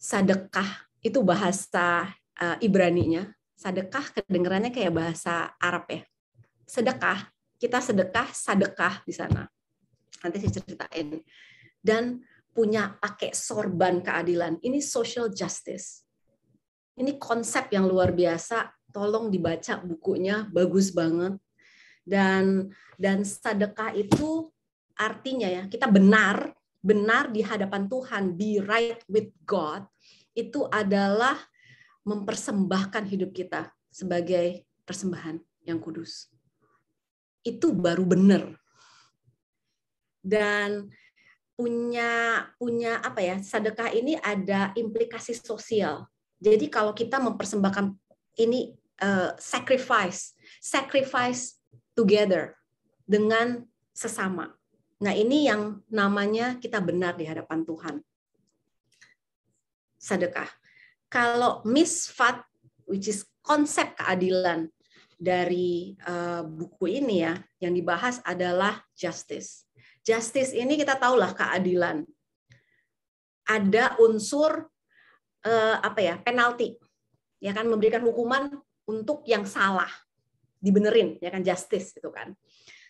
sadekah itu bahasa eh, ibrani nya sadekah kedengarannya kayak bahasa Arab ya. Sedekah, kita sedekah, sadekah di sana. Nanti saya ceritain. Dan punya pakai sorban keadilan. Ini social justice. Ini konsep yang luar biasa. Tolong dibaca bukunya, bagus banget. Dan dan sedekah itu artinya ya kita benar benar di hadapan Tuhan, be right with God, itu adalah mempersembahkan hidup kita sebagai persembahan yang kudus. Itu baru benar. Dan punya punya apa ya sedekah ini ada implikasi sosial. Jadi kalau kita mempersembahkan ini uh, sacrifice, sacrifice together dengan sesama. Nah ini yang namanya kita benar di hadapan Tuhan. Sedekah. Kalau misfat, which is konsep keadilan dari uh, buku ini ya, yang dibahas adalah justice Justice ini kita tahulah keadilan. Ada unsur eh, apa ya penalti, ya kan memberikan hukuman untuk yang salah dibenerin, ya kan justice itu kan.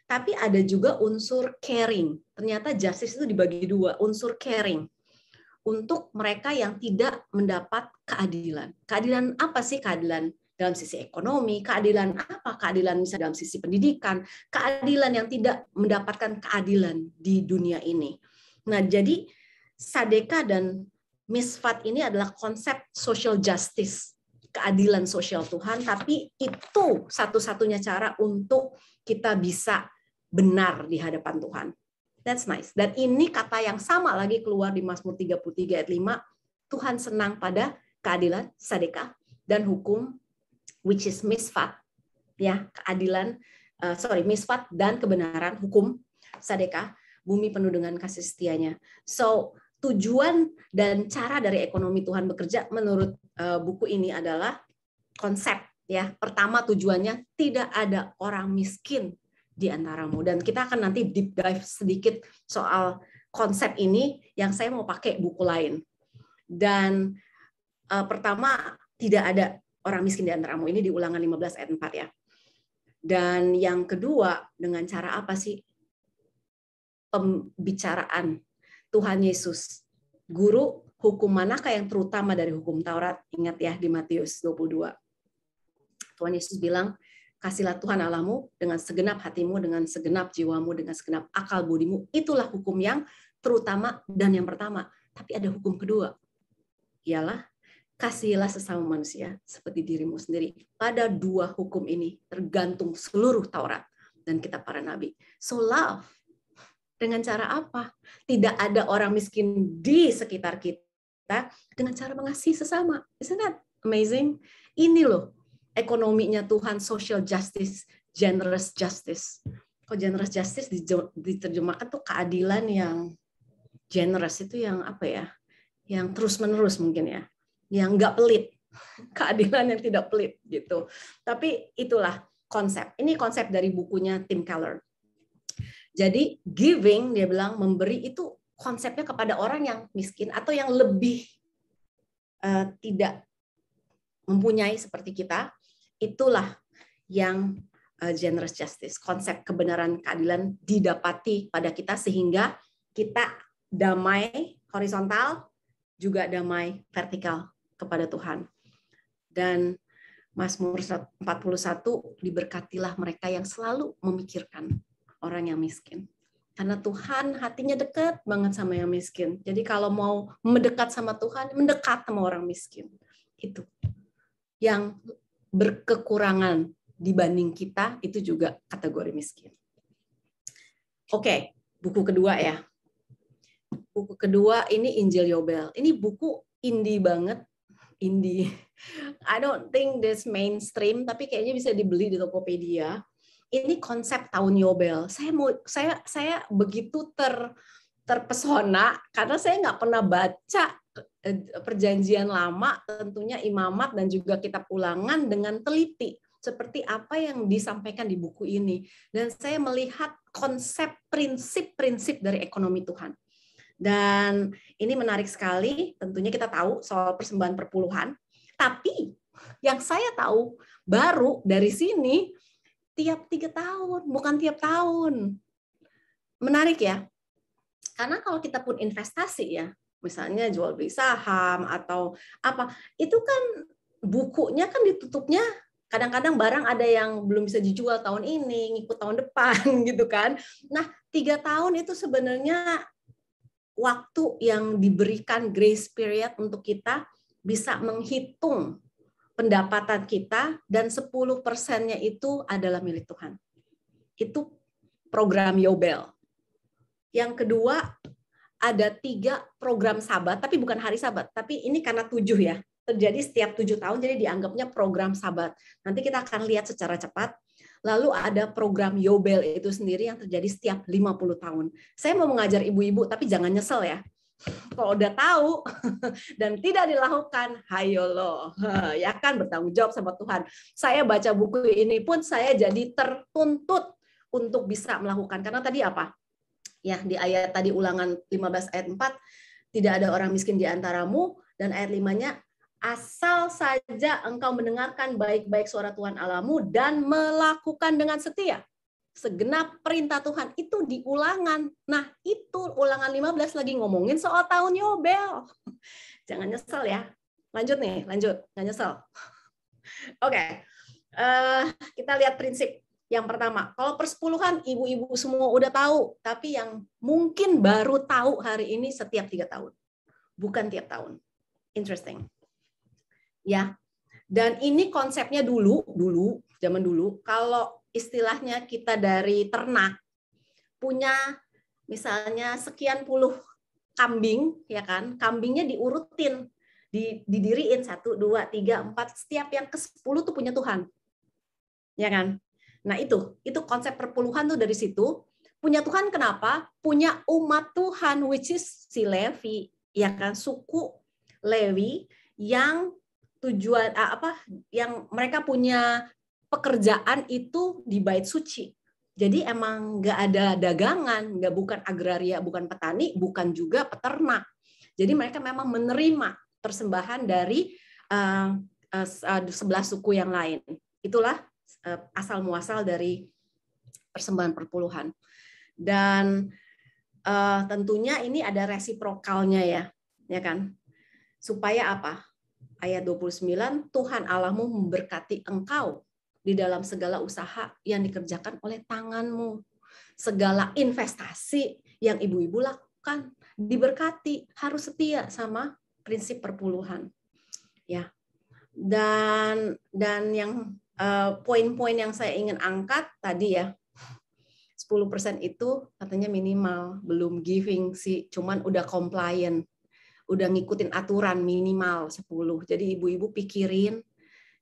Tapi ada juga unsur caring. Ternyata justice itu dibagi dua, unsur caring untuk mereka yang tidak mendapat keadilan. Keadilan apa sih keadilan? dalam sisi ekonomi, keadilan apa? Keadilan misalnya dalam sisi pendidikan, keadilan yang tidak mendapatkan keadilan di dunia ini. Nah, jadi Sadeka dan Misfat ini adalah konsep social justice, keadilan sosial Tuhan, tapi itu satu-satunya cara untuk kita bisa benar di hadapan Tuhan. That's nice. Dan ini kata yang sama lagi keluar di Mazmur 33 ayat 5, Tuhan senang pada keadilan, sadeka, dan hukum which is misfat ya keadilan uh, sorry misfat dan kebenaran hukum sadeka bumi penuh dengan kasih setianya so tujuan dan cara dari ekonomi Tuhan bekerja menurut uh, buku ini adalah konsep ya pertama tujuannya tidak ada orang miskin di antaramu dan kita akan nanti deep dive sedikit soal konsep ini yang saya mau pakai buku lain dan uh, pertama tidak ada orang miskin di antaramu ini di ulangan 15 ayat 4 ya. Dan yang kedua, dengan cara apa sih? Pembicaraan Tuhan Yesus. Guru, hukum manakah yang terutama dari hukum Taurat? Ingat ya di Matius 22. Tuhan Yesus bilang, kasihlah Tuhan Allahmu dengan segenap hatimu, dengan segenap jiwamu, dengan segenap akal budimu. Itulah hukum yang terutama dan yang pertama. Tapi ada hukum kedua. Ialah kasihilah sesama manusia seperti dirimu sendiri. Pada dua hukum ini tergantung seluruh Taurat dan kita para nabi. So love dengan cara apa? Tidak ada orang miskin di sekitar kita dengan cara mengasihi sesama. Isn't that amazing? Ini loh ekonominya Tuhan social justice, generous justice. Kok generous justice diterjemahkan tuh keadilan yang generous itu yang apa ya? Yang terus-menerus mungkin ya yang nggak pelit, keadilan yang tidak pelit gitu. Tapi itulah konsep. Ini konsep dari bukunya Tim Keller. Jadi giving dia bilang memberi itu konsepnya kepada orang yang miskin atau yang lebih uh, tidak mempunyai seperti kita, itulah yang uh, generous justice, konsep kebenaran keadilan didapati pada kita sehingga kita damai horizontal juga damai vertikal kepada Tuhan. Dan Mazmur 41 diberkatilah mereka yang selalu memikirkan orang yang miskin. Karena Tuhan hatinya dekat banget sama yang miskin. Jadi kalau mau mendekat sama Tuhan, mendekat sama orang miskin. Itu. Yang berkekurangan dibanding kita itu juga kategori miskin. Oke, buku kedua ya. Buku kedua ini Injil Yobel. Ini buku indie banget indie. I don't think this mainstream, tapi kayaknya bisa dibeli di Tokopedia. Ini konsep tahun Yobel. Saya mau, saya saya begitu ter terpesona karena saya nggak pernah baca eh, perjanjian lama tentunya imamat dan juga kitab ulangan dengan teliti seperti apa yang disampaikan di buku ini dan saya melihat konsep prinsip-prinsip dari ekonomi Tuhan dan ini menarik sekali, tentunya kita tahu soal persembahan perpuluhan. Tapi yang saya tahu baru dari sini tiap tiga tahun, bukan tiap tahun. Menarik ya, karena kalau kita pun investasi ya, misalnya jual beli saham atau apa, itu kan bukunya kan ditutupnya kadang-kadang barang ada yang belum bisa dijual tahun ini, ngikut tahun depan gitu kan. Nah, tiga tahun itu sebenarnya waktu yang diberikan grace period untuk kita bisa menghitung pendapatan kita dan 10 persennya itu adalah milik Tuhan. Itu program Yobel. Yang kedua, ada tiga program sabat, tapi bukan hari sabat, tapi ini karena tujuh ya. Terjadi setiap tujuh tahun, jadi dianggapnya program sabat. Nanti kita akan lihat secara cepat Lalu ada program Yobel itu sendiri yang terjadi setiap 50 tahun. Saya mau mengajar ibu-ibu, tapi jangan nyesel ya. Kalau udah tahu dan tidak dilakukan, hayo lo, Ya kan bertanggung jawab sama Tuhan. Saya baca buku ini pun saya jadi tertuntut untuk bisa melakukan. Karena tadi apa? Ya, di ayat tadi ulangan 15 ayat 4, tidak ada orang miskin di antaramu, dan ayat limanya asal saja engkau mendengarkan baik-baik suara Tuhan alamu dan melakukan dengan setia segenap perintah Tuhan itu di ulangan. Nah, itu ulangan 15 lagi ngomongin soal tahun Yobel. Jangan nyesel ya. Lanjut nih, lanjut. Jangan nyesel. Oke. Okay. Uh, eh, kita lihat prinsip yang pertama. Kalau persepuluhan ibu-ibu semua udah tahu, tapi yang mungkin baru tahu hari ini setiap tiga tahun. Bukan tiap tahun. Interesting ya. Dan ini konsepnya dulu, dulu zaman dulu kalau istilahnya kita dari ternak punya misalnya sekian puluh kambing ya kan kambingnya diurutin didiriin satu dua tiga empat setiap yang ke sepuluh tuh punya Tuhan ya kan nah itu itu konsep perpuluhan tuh dari situ punya Tuhan kenapa punya umat Tuhan which is si Levi ya kan suku Levi yang tujuan apa yang mereka punya pekerjaan itu di bait suci. Jadi emang nggak ada dagangan, nggak bukan agraria, bukan petani, bukan juga peternak. Jadi mereka memang menerima persembahan dari uh, uh, sebelah suku yang lain. Itulah uh, asal muasal dari persembahan perpuluhan. Dan uh, tentunya ini ada resiprokalnya ya, ya kan? Supaya apa? ayat 29, Tuhan Allahmu memberkati engkau di dalam segala usaha yang dikerjakan oleh tanganmu. Segala investasi yang ibu-ibu lakukan diberkati, harus setia sama prinsip perpuluhan. Ya. Dan dan yang eh, poin-poin uh, yang saya ingin angkat tadi ya 10% itu katanya minimal, belum giving sih, cuman udah compliant udah ngikutin aturan minimal 10. Jadi ibu-ibu pikirin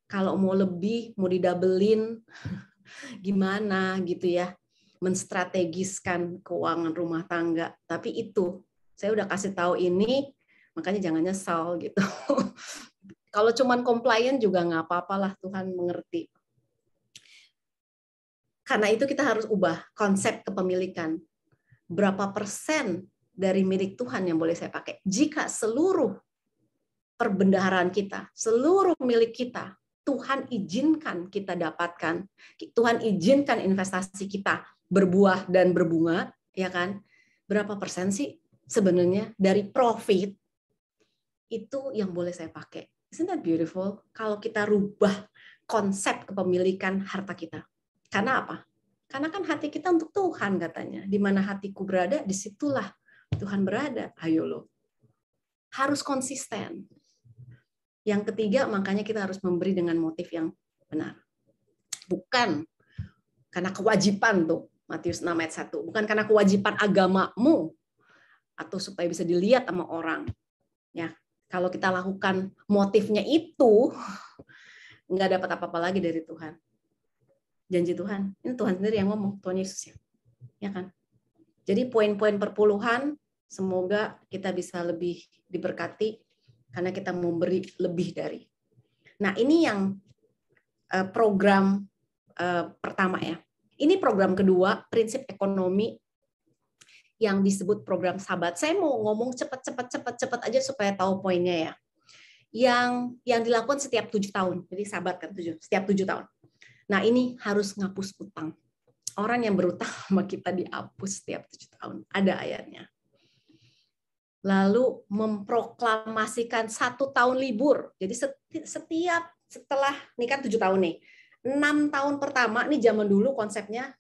kalau mau lebih, mau didabelin gimana gitu ya. Menstrategiskan keuangan rumah tangga. Tapi itu, saya udah kasih tahu ini, makanya jangan nyesal gitu. kalau cuman komplain juga nggak apa-apalah Tuhan mengerti. Karena itu kita harus ubah konsep kepemilikan. Berapa persen dari milik Tuhan yang boleh saya pakai. Jika seluruh perbendaharaan kita, seluruh milik kita, Tuhan izinkan kita dapatkan, Tuhan izinkan investasi kita berbuah dan berbunga, ya kan? Berapa persen sih sebenarnya dari profit itu yang boleh saya pakai? Isn't that beautiful? Kalau kita rubah konsep kepemilikan harta kita. Karena apa? Karena kan hati kita untuk Tuhan katanya. Di mana hatiku berada, disitulah Tuhan berada. Ayo lo, Harus konsisten. Yang ketiga, makanya kita harus memberi dengan motif yang benar. Bukan karena kewajiban tuh, Matius 6 ayat 1. Bukan karena kewajiban agamamu atau supaya bisa dilihat sama orang. Ya, kalau kita lakukan motifnya itu nggak dapat apa-apa lagi dari Tuhan. Janji Tuhan. Ini Tuhan sendiri yang ngomong, Tuhan Yesus ya. Ya kan? Jadi poin-poin perpuluhan semoga kita bisa lebih diberkati karena kita memberi lebih dari. Nah, ini yang eh, program eh, pertama ya. Ini program kedua, prinsip ekonomi yang disebut program sahabat. Saya mau ngomong cepat-cepat-cepat-cepat aja supaya tahu poinnya ya. Yang yang dilakukan setiap tujuh tahun. Jadi sahabat kan tujuh, setiap tujuh tahun. Nah ini harus ngapus utang orang yang berutang sama kita dihapus setiap tujuh tahun. Ada ayatnya. Lalu memproklamasikan satu tahun libur. Jadi setiap setelah ini kan tujuh tahun nih, enam tahun pertama nih zaman dulu konsepnya,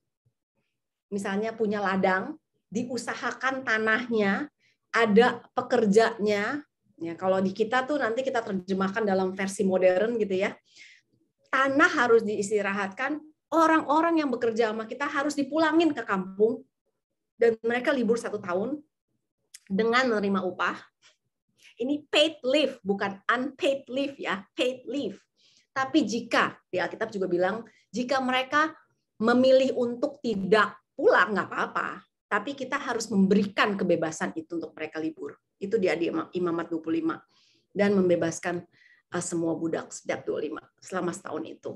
misalnya punya ladang, diusahakan tanahnya, ada pekerjanya. Ya, kalau di kita tuh nanti kita terjemahkan dalam versi modern gitu ya. Tanah harus diistirahatkan, orang-orang yang bekerja sama kita harus dipulangin ke kampung dan mereka libur satu tahun dengan menerima upah. Ini paid leave, bukan unpaid leave ya, paid leave. Tapi jika, di Alkitab juga bilang, jika mereka memilih untuk tidak pulang, nggak apa-apa. Tapi kita harus memberikan kebebasan itu untuk mereka libur. Itu dia di Imamat 25. Dan membebaskan uh, semua budak setiap 25 selama setahun itu.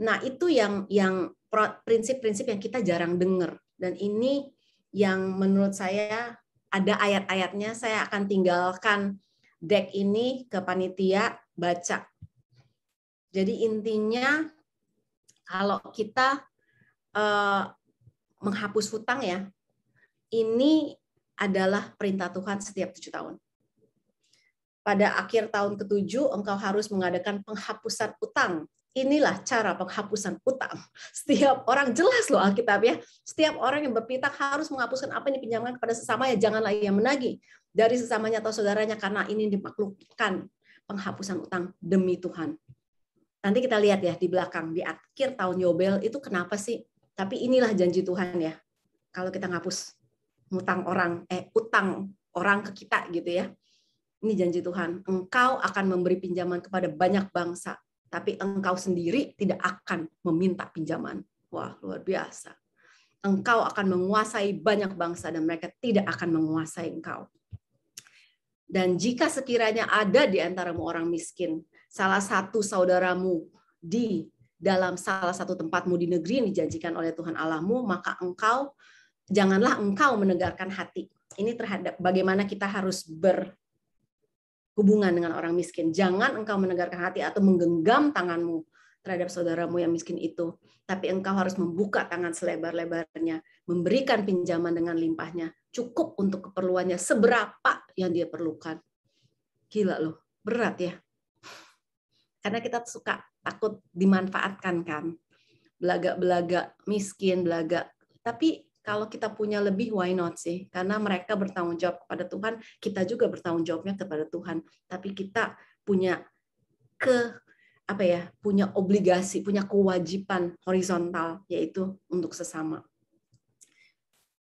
Nah, itu yang yang prinsip-prinsip yang kita jarang dengar dan ini yang menurut saya ada ayat-ayatnya saya akan tinggalkan deck ini ke panitia baca. Jadi intinya kalau kita eh, menghapus hutang ya, ini adalah perintah Tuhan setiap tujuh tahun. Pada akhir tahun ketujuh, engkau harus mengadakan penghapusan utang inilah cara penghapusan utang. Setiap orang jelas loh Alkitab ya. Setiap orang yang berpihak harus menghapuskan apa yang dipinjamkan kepada sesama sesamanya. Janganlah ia menagih dari sesamanya atau saudaranya karena ini dimaklumkan penghapusan utang demi Tuhan. Nanti kita lihat ya di belakang di akhir tahun Yobel itu kenapa sih? Tapi inilah janji Tuhan ya. Kalau kita ngapus utang orang eh utang orang ke kita gitu ya. Ini janji Tuhan. Engkau akan memberi pinjaman kepada banyak bangsa tapi engkau sendiri tidak akan meminta pinjaman. Wah, luar biasa. Engkau akan menguasai banyak bangsa dan mereka tidak akan menguasai engkau. Dan jika sekiranya ada di antaramu orang miskin, salah satu saudaramu di dalam salah satu tempatmu di negeri yang dijanjikan oleh Tuhan Allahmu, maka engkau janganlah engkau menegarkan hati. Ini terhadap bagaimana kita harus ber hubungan dengan orang miskin. Jangan engkau menegarkan hati atau menggenggam tanganmu terhadap saudaramu yang miskin itu, tapi engkau harus membuka tangan selebar-lebarnya, memberikan pinjaman dengan limpahnya, cukup untuk keperluannya seberapa yang dia perlukan. Gila loh, berat ya. Karena kita suka takut dimanfaatkan kan. Belaga-belaga miskin, belaga. Tapi kalau kita punya lebih why not sih karena mereka bertanggung jawab kepada Tuhan kita juga bertanggung jawabnya kepada Tuhan tapi kita punya ke apa ya punya obligasi punya kewajiban horizontal yaitu untuk sesama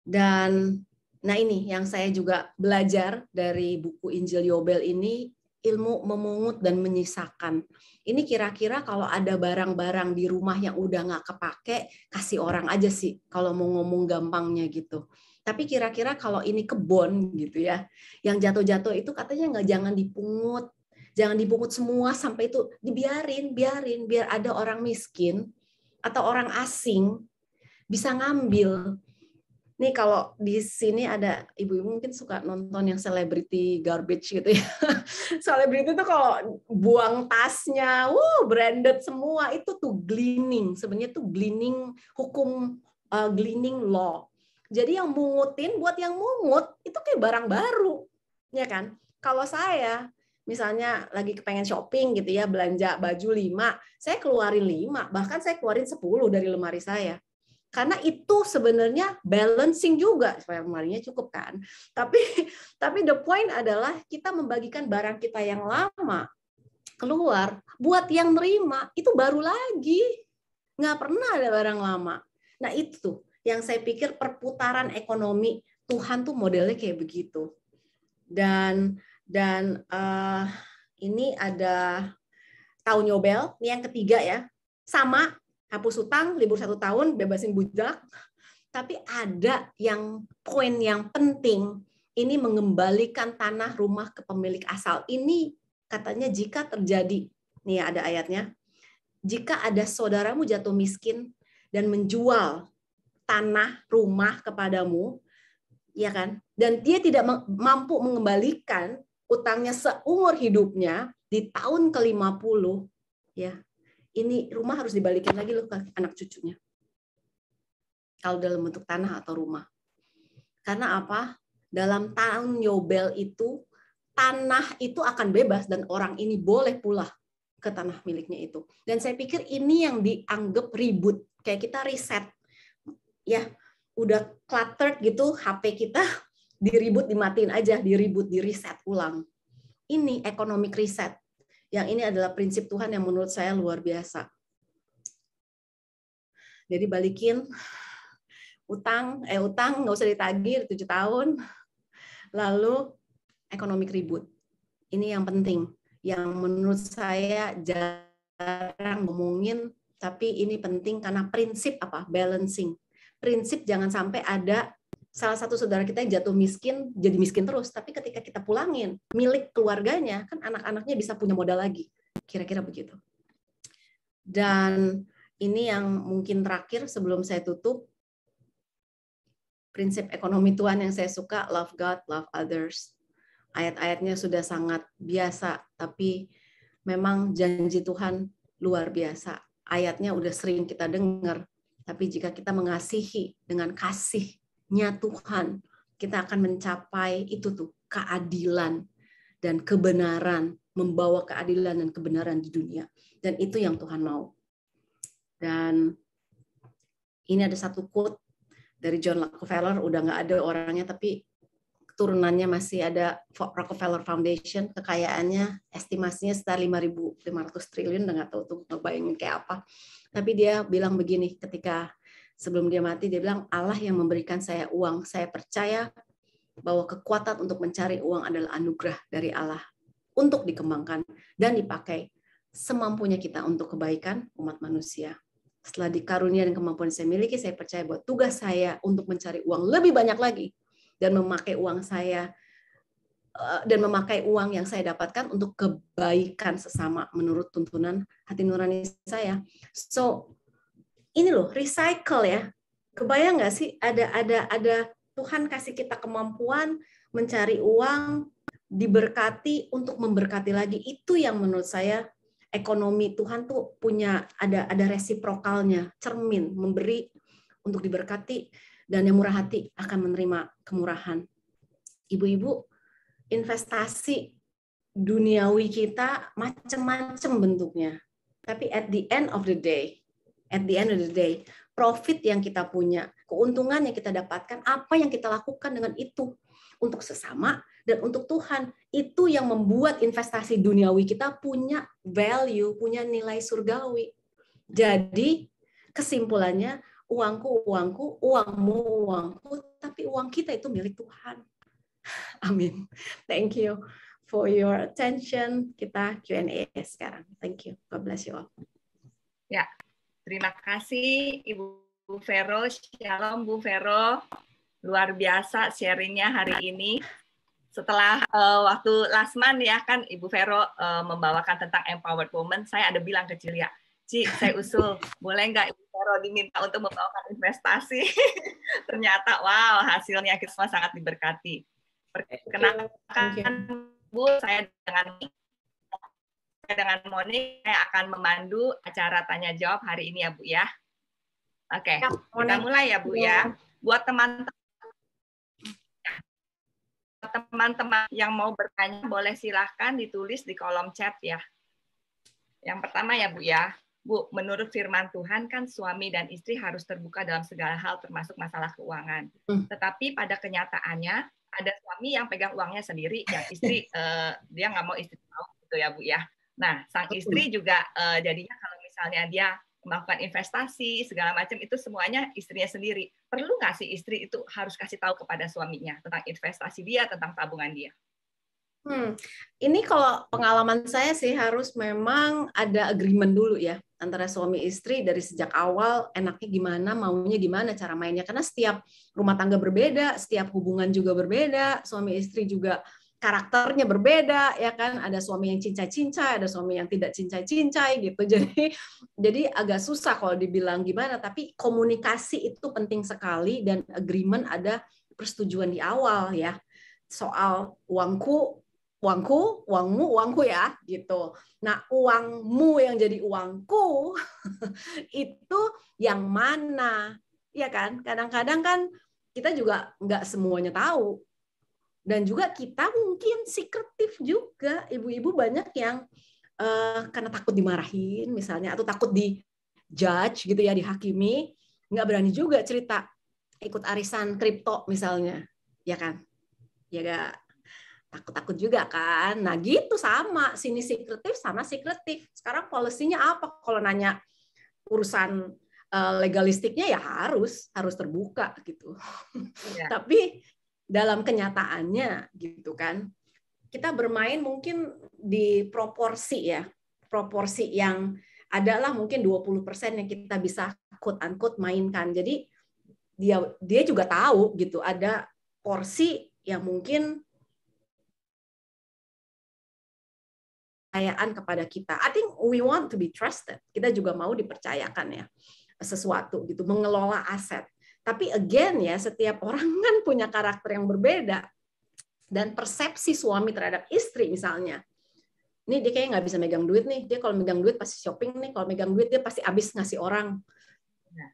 dan nah ini yang saya juga belajar dari buku Injil Yobel ini ilmu memungut dan menyisakan. Ini kira-kira kalau ada barang-barang di rumah yang udah nggak kepake, kasih orang aja sih kalau mau ngomong gampangnya gitu. Tapi kira-kira kalau ini kebon gitu ya, yang jatuh-jatuh itu katanya nggak jangan dipungut, jangan dipungut semua sampai itu dibiarin, biarin, biar ada orang miskin atau orang asing bisa ngambil nih kalau di sini ada ibu-ibu mungkin suka nonton yang selebriti garbage gitu ya. selebriti tuh kalau buang tasnya, wow branded semua itu tuh gleaning. Sebenarnya tuh gleaning hukum uh, gleaning law. Jadi yang mungutin buat yang mungut itu kayak barang baru, ya kan? Kalau saya misalnya lagi kepengen shopping gitu ya, belanja baju lima, saya keluarin lima, bahkan saya keluarin sepuluh dari lemari saya karena itu sebenarnya balancing juga supaya lemarinya cukup kan tapi tapi the point adalah kita membagikan barang kita yang lama keluar buat yang nerima itu baru lagi nggak pernah ada barang lama nah itu yang saya pikir perputaran ekonomi Tuhan tuh modelnya kayak begitu dan dan uh, ini ada tahun Nobel ini yang ketiga ya sama hapus utang, libur satu tahun, bebasin budak Tapi ada yang poin yang penting, ini mengembalikan tanah rumah ke pemilik asal. Ini katanya jika terjadi, nih ya ada ayatnya, jika ada saudaramu jatuh miskin dan menjual tanah rumah kepadamu, ya kan? Dan dia tidak mampu mengembalikan utangnya seumur hidupnya di tahun ke-50, ya ini rumah harus dibalikin lagi loh ke anak cucunya. Kalau dalam bentuk tanah atau rumah. Karena apa? Dalam tahun Yobel itu, tanah itu akan bebas dan orang ini boleh pula ke tanah miliknya itu. Dan saya pikir ini yang dianggap ribut, kayak kita riset, Ya, udah cluttered gitu HP kita diribut dimatiin aja, diribut di reset ulang. Ini economic reset. Yang ini adalah prinsip Tuhan yang menurut saya luar biasa. Jadi balikin utang, eh utang nggak usah ditagih tujuh tahun. Lalu ekonomi ribut. Ini yang penting, yang menurut saya jarang ngomongin, tapi ini penting karena prinsip apa? Balancing. Prinsip jangan sampai ada salah satu saudara kita yang jatuh miskin jadi miskin terus tapi ketika kita pulangin milik keluarganya kan anak-anaknya bisa punya modal lagi kira-kira begitu dan ini yang mungkin terakhir sebelum saya tutup prinsip ekonomi Tuhan yang saya suka love God love others ayat-ayatnya sudah sangat biasa tapi memang janji Tuhan luar biasa ayatnya udah sering kita dengar tapi jika kita mengasihi dengan kasih nya Tuhan, kita akan mencapai itu tuh keadilan dan kebenaran, membawa keadilan dan kebenaran di dunia. Dan itu yang Tuhan mau. Dan ini ada satu quote dari John Rockefeller, udah nggak ada orangnya, tapi turunannya masih ada Rockefeller Foundation, kekayaannya estimasinya sekitar 5.500 triliun, nggak tahu tuh ngebayangin kayak apa. Tapi dia bilang begini ketika sebelum dia mati dia bilang Allah yang memberikan saya uang. Saya percaya bahwa kekuatan untuk mencari uang adalah anugerah dari Allah untuk dikembangkan dan dipakai semampunya kita untuk kebaikan umat manusia. Setelah dikarunia dan kemampuan saya miliki, saya percaya bahwa tugas saya untuk mencari uang lebih banyak lagi dan memakai uang saya eh, dan memakai uang yang saya dapatkan untuk kebaikan sesama menurut tuntunan hati nurani saya. So ini loh recycle ya. Kebayang nggak sih ada ada ada Tuhan kasih kita kemampuan mencari uang, diberkati untuk memberkati lagi. Itu yang menurut saya ekonomi Tuhan tuh punya ada ada resiprokalnya, cermin memberi untuk diberkati dan yang murah hati akan menerima kemurahan. Ibu-ibu, investasi duniawi kita macam-macam bentuknya. Tapi at the end of the day, at the end of the day profit yang kita punya, keuntungan yang kita dapatkan, apa yang kita lakukan dengan itu untuk sesama dan untuk Tuhan. Itu yang membuat investasi duniawi kita punya value, punya nilai surgawi. Jadi kesimpulannya uangku uangku, uangmu uangku, tapi uang kita itu milik Tuhan. Amin. Thank you for your attention. Kita Q&A sekarang. Thank you. God bless you all. Ya. Yeah. Terima kasih Ibu Vero. Shalom Bu Vero. Luar biasa sharingnya hari ini. Setelah uh, waktu last month ya kan Ibu Vero uh, membawakan tentang empowered woman, saya ada bilang ke Cilia, Ci, saya usul, boleh nggak Ibu Vero diminta untuk membawakan investasi? Ternyata, wow, hasilnya kita semua sangat diberkati. Perkenalkan, Bu, saya dengan dengan Moni saya akan memandu acara tanya jawab hari ini ya Bu ya. Oke, okay. ya, kita mulai ya Bu ya. ya. Buat teman-teman teman-teman yang mau bertanya boleh silahkan ditulis di kolom chat ya. Yang pertama ya Bu ya, Bu, menurut firman Tuhan kan suami dan istri harus terbuka dalam segala hal termasuk masalah keuangan. Hmm. Tetapi pada kenyataannya ada suami yang pegang uangnya sendiri, yang istri eh, dia nggak mau istri tahu gitu ya Bu ya. Nah, sang istri juga uh, jadinya kalau misalnya dia melakukan investasi segala macam itu semuanya istrinya sendiri. Perlu nggak sih istri itu harus kasih tahu kepada suaminya tentang investasi dia, tentang tabungan dia? Hmm, ini kalau pengalaman saya sih harus memang ada agreement dulu ya antara suami istri dari sejak awal enaknya gimana, maunya gimana, cara mainnya karena setiap rumah tangga berbeda, setiap hubungan juga berbeda, suami istri juga karakternya berbeda ya kan ada suami yang cincai-cincai ada suami yang tidak cincai-cincai gitu jadi jadi agak susah kalau dibilang gimana tapi komunikasi itu penting sekali dan agreement ada persetujuan di awal ya soal uangku uangku uangmu uangku ya gitu nah uangmu yang jadi uangku itu yang mana ya kan kadang-kadang kan kita juga nggak semuanya tahu dan juga kita mungkin sekretif juga. Ibu-ibu banyak yang uh, karena takut dimarahin misalnya atau takut di judge gitu ya dihakimi, nggak berani juga cerita ikut arisan kripto misalnya, ya kan? Ya gak takut-takut juga kan. Nah gitu sama sini sekretif sama sekretif. Sekarang polisinya apa kalau nanya urusan eh, legalistiknya ya harus harus terbuka gitu. Ya. Tapi dalam kenyataannya gitu kan kita bermain mungkin di proporsi ya proporsi yang adalah mungkin 20% yang kita bisa quote unquote mainkan. Jadi dia dia juga tahu gitu ada porsi yang mungkin kepercayaan kepada kita. I think we want to be trusted. Kita juga mau dipercayakan ya sesuatu gitu, mengelola aset. Tapi again ya, setiap orang kan punya karakter yang berbeda dan persepsi suami terhadap istri misalnya. Ini dia kayaknya nggak bisa megang duit nih. Dia kalau megang duit pasti shopping nih. Kalau megang duit dia pasti habis ngasih orang. Ya.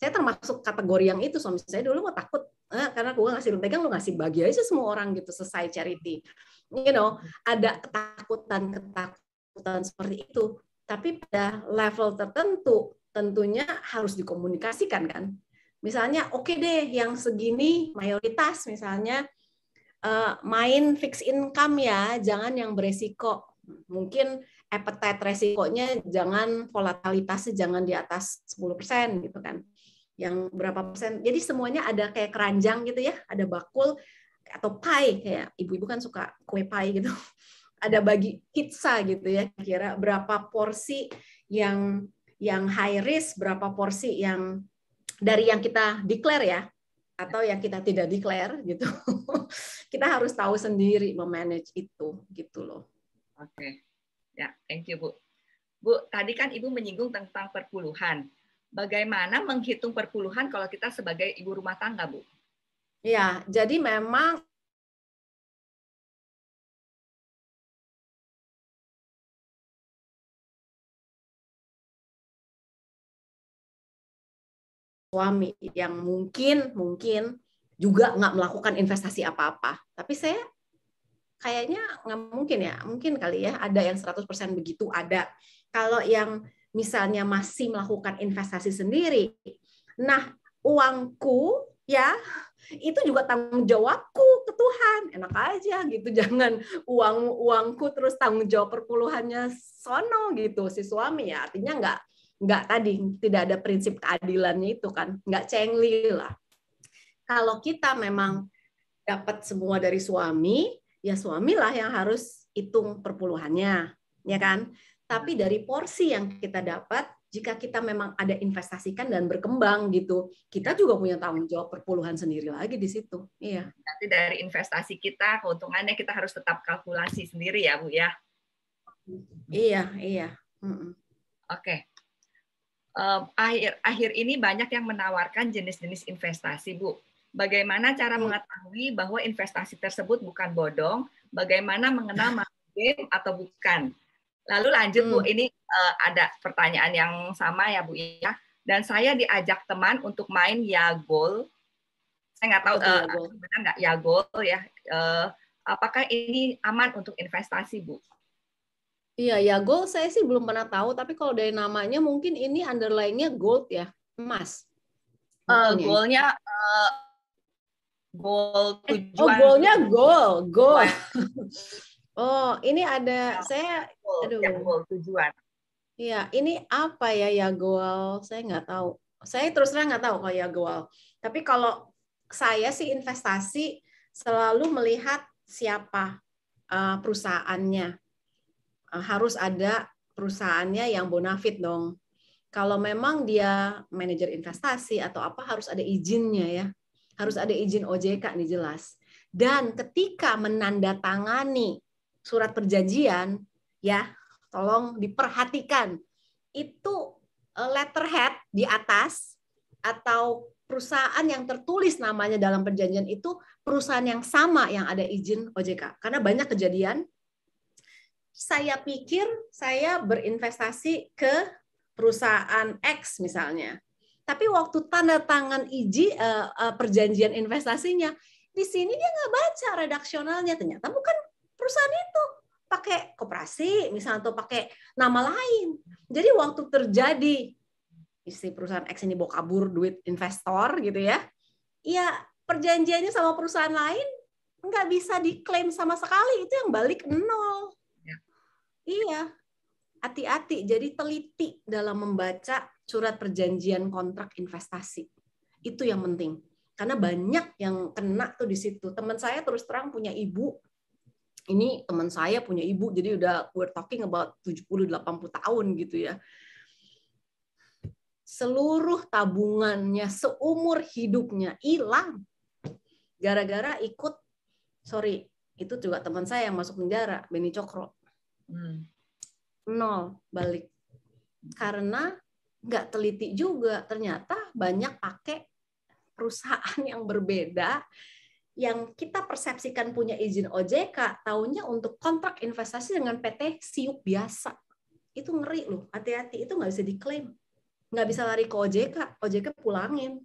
saya termasuk kategori yang itu suami saya dulu mau takut eh, karena gue ngasih lu pegang lu ngasih bagi aja semua orang gitu selesai charity. You know ada ketakutan ketakutan seperti itu. Tapi pada level tertentu tentunya harus dikomunikasikan kan Misalnya oke okay deh yang segini mayoritas misalnya uh, main fixed income ya, jangan yang beresiko. Mungkin appetite resikonya jangan volatilitasnya jangan di atas 10% gitu kan. Yang berapa persen. Jadi semuanya ada kayak keranjang gitu ya, ada bakul atau pie kayak ibu-ibu kan suka kue pie gitu. Ada bagi pizza gitu ya, kira berapa porsi yang yang high risk, berapa porsi yang dari yang kita declare ya atau yang kita tidak declare gitu. kita harus tahu sendiri memanage itu gitu loh. Oke. Okay. Ya, thank you, Bu. Bu, tadi kan Ibu menyinggung tentang perpuluhan. Bagaimana menghitung perpuluhan kalau kita sebagai ibu rumah tangga, Bu? Ya, jadi memang suami yang mungkin mungkin juga nggak melakukan investasi apa-apa. Tapi saya kayaknya nggak mungkin ya, mungkin kali ya ada yang 100% begitu ada. Kalau yang misalnya masih melakukan investasi sendiri, nah uangku ya itu juga tanggung jawabku ke Tuhan enak aja gitu jangan uang uangku terus tanggung jawab perpuluhannya sono gitu si suami ya artinya nggak nggak tadi tidak ada prinsip keadilannya itu kan nggak cengli lah kalau kita memang dapat semua dari suami ya suamilah yang harus hitung perpuluhannya ya kan tapi dari porsi yang kita dapat jika kita memang ada investasikan dan berkembang gitu, kita juga punya tanggung jawab perpuluhan sendiri lagi di situ. Iya. Nanti dari investasi kita keuntungannya kita harus tetap kalkulasi sendiri ya Bu ya. Iya iya. Mm -mm. Oke. Okay. Eh, akhir akhir ini banyak yang menawarkan jenis-jenis investasi, Bu. Bagaimana cara hmm. mengetahui bahwa investasi tersebut bukan bodong? Bagaimana mengenal market atau bukan? Lalu lanjut Bu, hmm. ini eh, ada pertanyaan yang sama ya Bu ya. Dan saya diajak teman untuk main Yagol. Saya nggak tahu uh, benar nggak Yagol ya. Uh, apakah ini aman untuk investasi Bu? Iya, ya gold saya sih belum pernah tahu, tapi kalau dari namanya mungkin ini underlying-nya gold ya, emas. Uh, goal-nya uh, goal tujuan. Oh, goal-nya goal, goal. oh, ini ada ya, saya, goal, ya, aduh. Ya, goal tujuan. Iya, ini apa ya ya goal? Saya nggak tahu. Saya terus terang nggak tahu kalau ya goal. Tapi kalau saya sih investasi selalu melihat siapa eh, perusahaannya Eh, harus ada perusahaannya yang bonafit dong. Kalau memang dia manajer investasi atau apa harus ada izinnya ya. Harus ada izin OJK nih jelas. Dan ketika menandatangani surat perjanjian ya, tolong diperhatikan itu eh, letterhead di atas atau perusahaan yang tertulis namanya dalam perjanjian itu perusahaan yang sama yang ada izin OJK. Karena banyak kejadian saya pikir saya berinvestasi ke perusahaan X misalnya. Tapi waktu tanda tangan izin eh, eh, perjanjian investasinya, di sini dia nggak baca redaksionalnya. Ternyata bukan perusahaan itu pakai koperasi misalnya atau pakai nama lain. Jadi waktu terjadi isi perusahaan X ini bawa kabur duit investor gitu ya, ya perjanjiannya sama perusahaan lain nggak bisa diklaim sama sekali itu yang balik nol Iya, hati-hati. Jadi teliti dalam membaca surat perjanjian kontrak investasi. Itu yang penting. Karena banyak yang kena tuh di situ. Teman saya terus terang punya ibu. Ini teman saya punya ibu, jadi udah we're talking about 70-80 tahun gitu ya. Seluruh tabungannya seumur hidupnya hilang. Gara-gara ikut, sorry, itu juga teman saya yang masuk penjara, Beni Cokro Hmm. Nol balik. Karena nggak teliti juga. Ternyata banyak pakai perusahaan yang berbeda yang kita persepsikan punya izin OJK tahunya untuk kontrak investasi dengan PT siup biasa itu ngeri loh hati-hati itu nggak bisa diklaim nggak bisa lari ke OJK OJK pulangin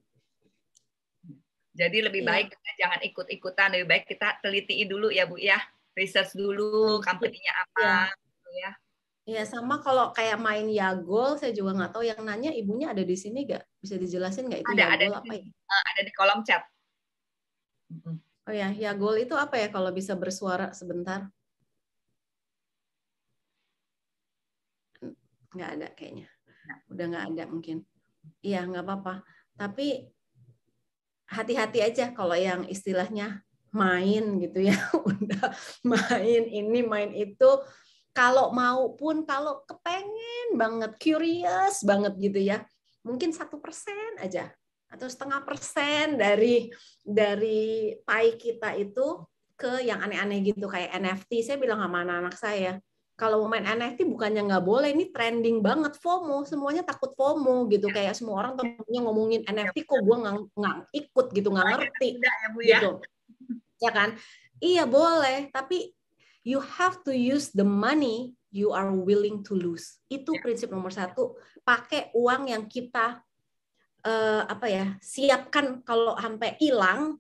jadi lebih iya. baik kita jangan ikut-ikutan lebih baik kita teliti dulu ya Bu ya research dulu company-nya apa iya. gitu ya. Iya, sama kalau kayak main Yagol, saya juga nggak tahu yang nanya ibunya ada di sini nggak? Bisa dijelasin nggak itu ada, Yagol ada apa ya? Eh, ada di kolom chat. Oh ya, Yagol itu apa ya kalau bisa bersuara sebentar? Nggak ada kayaknya. Udah nggak ada mungkin. Iya, nggak apa-apa. Tapi hati-hati aja kalau yang istilahnya main gitu ya udah main ini main itu kalau mau pun kalau kepengen banget curious banget gitu ya mungkin satu persen aja atau setengah persen dari dari pai kita itu ke yang aneh-aneh gitu kayak NFT saya bilang sama anak-anak saya kalau mau main NFT bukannya nggak boleh ini trending banget FOMO semuanya takut FOMO gitu ya. kayak semua orang ya. temennya ngomongin NFT kok gue nggak ikut gitu nggak ngerti ya, Bu, ya. gitu ya kan? Iya boleh, tapi you have to use the money you are willing to lose. Itu ya. prinsip nomor satu. Pakai uang yang kita uh, apa ya siapkan kalau sampai hilang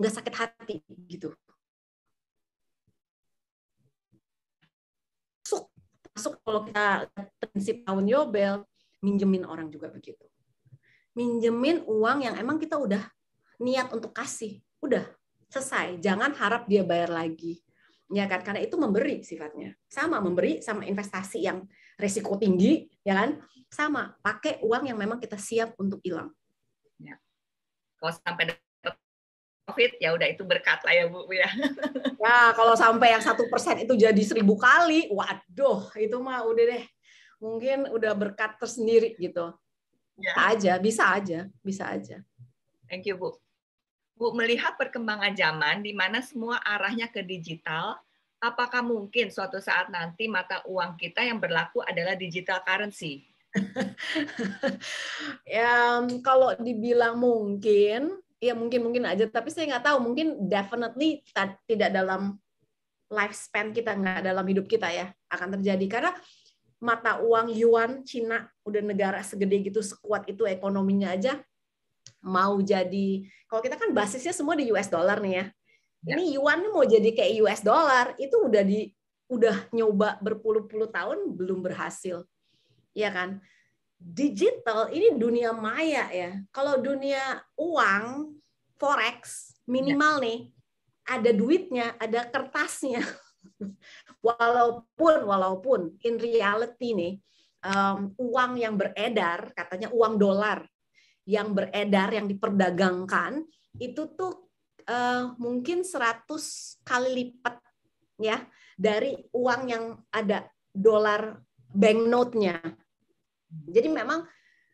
nggak sakit hati gitu. Masuk, masuk kalau kita prinsip tahun Yobel minjemin orang juga begitu. Minjemin uang yang emang kita udah niat untuk kasih, udah selesai. Jangan harap dia bayar lagi. Ya kan? Karena itu memberi sifatnya. Sama memberi sama investasi yang resiko tinggi, ya kan? Sama pakai uang yang memang kita siap untuk hilang. Ya. Kalau sampai profit ya udah itu berkat lah ya Bu ya. Ya kalau sampai yang satu persen itu jadi seribu kali, waduh itu mah udah deh mungkin udah berkat tersendiri gitu. Ya. aja, bisa aja, bisa aja. Thank you Bu. Bu, melihat perkembangan zaman di mana semua arahnya ke digital, apakah mungkin suatu saat nanti mata uang kita yang berlaku adalah digital currency? ya, kalau dibilang mungkin, ya mungkin mungkin aja. Tapi saya nggak tahu. Mungkin definitely tidak dalam lifespan kita, nggak dalam hidup kita ya akan terjadi. Karena mata uang yuan Cina udah negara segede gitu, sekuat itu ekonominya aja mau jadi kalau kita kan basisnya semua di US dollar nih ya. ya. Ini yuan mau jadi kayak US dollar itu udah di udah nyoba berpuluh-puluh tahun belum berhasil. Iya kan? Digital ini dunia maya ya. Kalau dunia uang forex minimal ya. nih ada duitnya, ada kertasnya. walaupun walaupun in reality nih um, uang yang beredar katanya uang dolar yang beredar yang diperdagangkan itu tuh uh, mungkin 100 kali lipat ya dari uang yang ada dolar banknote Jadi memang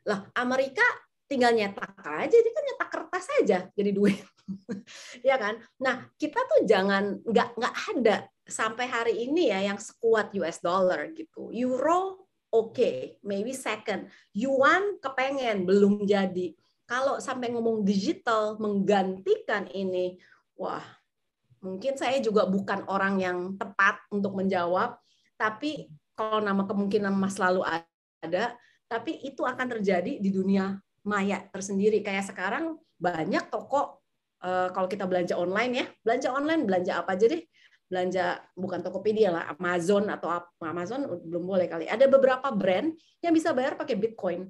lah Amerika tinggal nyetak aja, jadi kan nyetak kertas aja jadi duit. ya kan? Nah, kita tuh jangan nggak nggak ada sampai hari ini ya yang sekuat US dollar gitu. Euro oke, okay, maybe second. Yuan kepengen, belum jadi. Kalau sampai ngomong digital menggantikan ini, wah, mungkin saya juga bukan orang yang tepat untuk menjawab, tapi kalau nama kemungkinan Mas lalu ada, tapi itu akan terjadi di dunia maya tersendiri. Kayak sekarang banyak toko eh, kalau kita belanja online ya, belanja online, belanja apa aja deh, belanja bukan Tokopedia lah, Amazon atau Amazon belum boleh kali. Ada beberapa brand yang bisa bayar pakai Bitcoin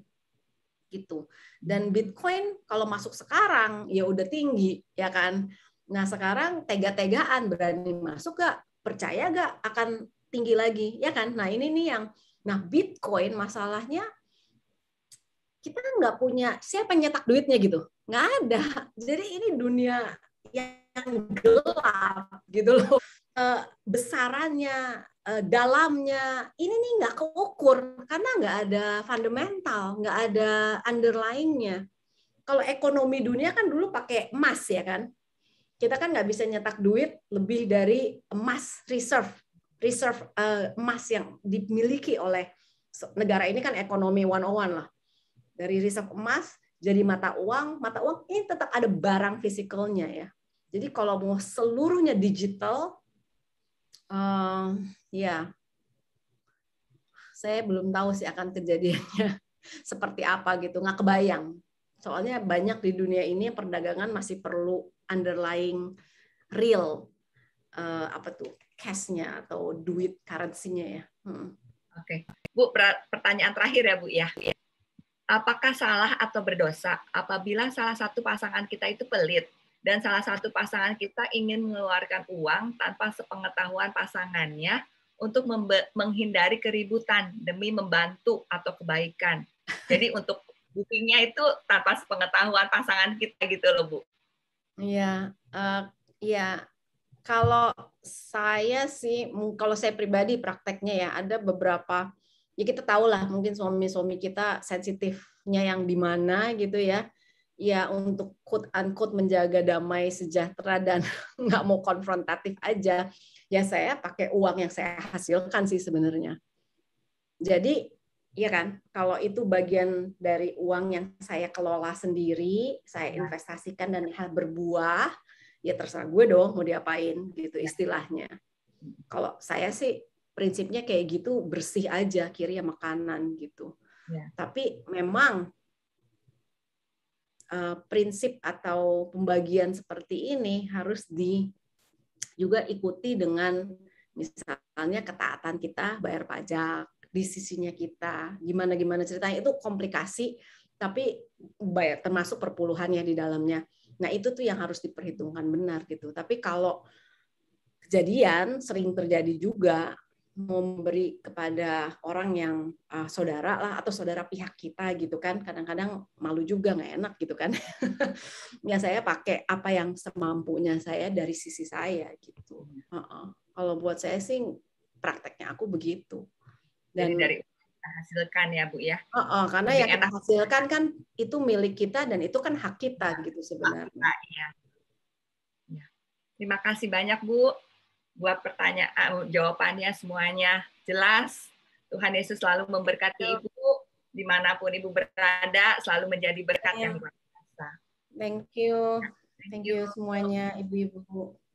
gitu. Dan Bitcoin kalau masuk sekarang ya udah tinggi ya kan. Nah sekarang tega-tegaan berani masuk gak? Percaya gak akan tinggi lagi ya kan? Nah ini nih yang nah Bitcoin masalahnya kita nggak punya siapa yang nyetak duitnya gitu nggak ada jadi ini dunia yang gelap gitu loh uh, besarannya, uh, dalamnya ini nih nggak keukur karena nggak ada fundamental, nggak ada underlyingnya. Kalau ekonomi dunia kan dulu pakai emas ya kan, kita kan nggak bisa nyetak duit lebih dari emas reserve reserve uh, emas yang dimiliki oleh negara ini kan ekonomi one on oh one lah dari reserve emas jadi mata uang mata uang ini tetap ada barang fisikalnya ya jadi kalau mau seluruhnya digital uh, ya saya belum tahu sih akan kejadiannya seperti apa gitu nggak kebayang soalnya banyak di dunia ini perdagangan masih perlu underlying real uh, apa tuh cashnya atau duit currency-nya ya hmm. oke okay. bu pertanyaan terakhir ya bu ya apakah salah atau berdosa apabila salah satu pasangan kita itu pelit dan salah satu pasangan kita ingin mengeluarkan uang tanpa sepengetahuan pasangannya untuk menghindari keributan demi membantu atau kebaikan. Jadi untuk bookingnya itu tanpa sepengetahuan pasangan kita gitu loh Bu. Iya, uh, ya Kalau saya sih, kalau saya pribadi prakteknya ya ada beberapa ya kita tahu lah mungkin suami-suami kita sensitifnya yang di mana gitu ya ya untuk quote unquote menjaga damai sejahtera dan nggak mau konfrontatif aja ya saya pakai uang yang saya hasilkan sih sebenarnya jadi ya kan? Kalau itu bagian dari uang yang saya kelola sendiri, saya iya. investasikan dan berbuah, ya terserah gue dong mau diapain gitu iya. istilahnya. Kalau saya sih prinsipnya kayak gitu bersih aja kiri ya makanan gitu. Ya. Tapi memang Eh, prinsip atau pembagian seperti ini harus di juga ikuti dengan misalnya ketaatan kita bayar pajak di sisinya kita gimana gimana ceritanya itu komplikasi tapi bayar termasuk perpuluhan ya di dalamnya nah itu tuh yang harus diperhitungkan benar gitu tapi kalau kejadian sering terjadi juga mau memberi kepada orang yang uh, saudara lah atau saudara pihak kita gitu kan kadang-kadang malu juga nggak enak gitu kan ya saya pakai apa yang semampunya saya dari sisi saya gitu uh -uh. kalau buat saya sih prakteknya aku begitu dan Jadi dari hasilkan ya bu ya uh -uh, karena yang kita hasilkan kan itu milik kita dan itu kan hak kita gitu sebenarnya ya. Ya. terima kasih banyak bu buat pertanyaan jawabannya semuanya jelas. Tuhan Yesus selalu memberkati Ibu dimanapun Ibu berada, selalu menjadi berkat yeah. yang luar biasa. Thank you. Ya, thank you semuanya Ibu-ibu.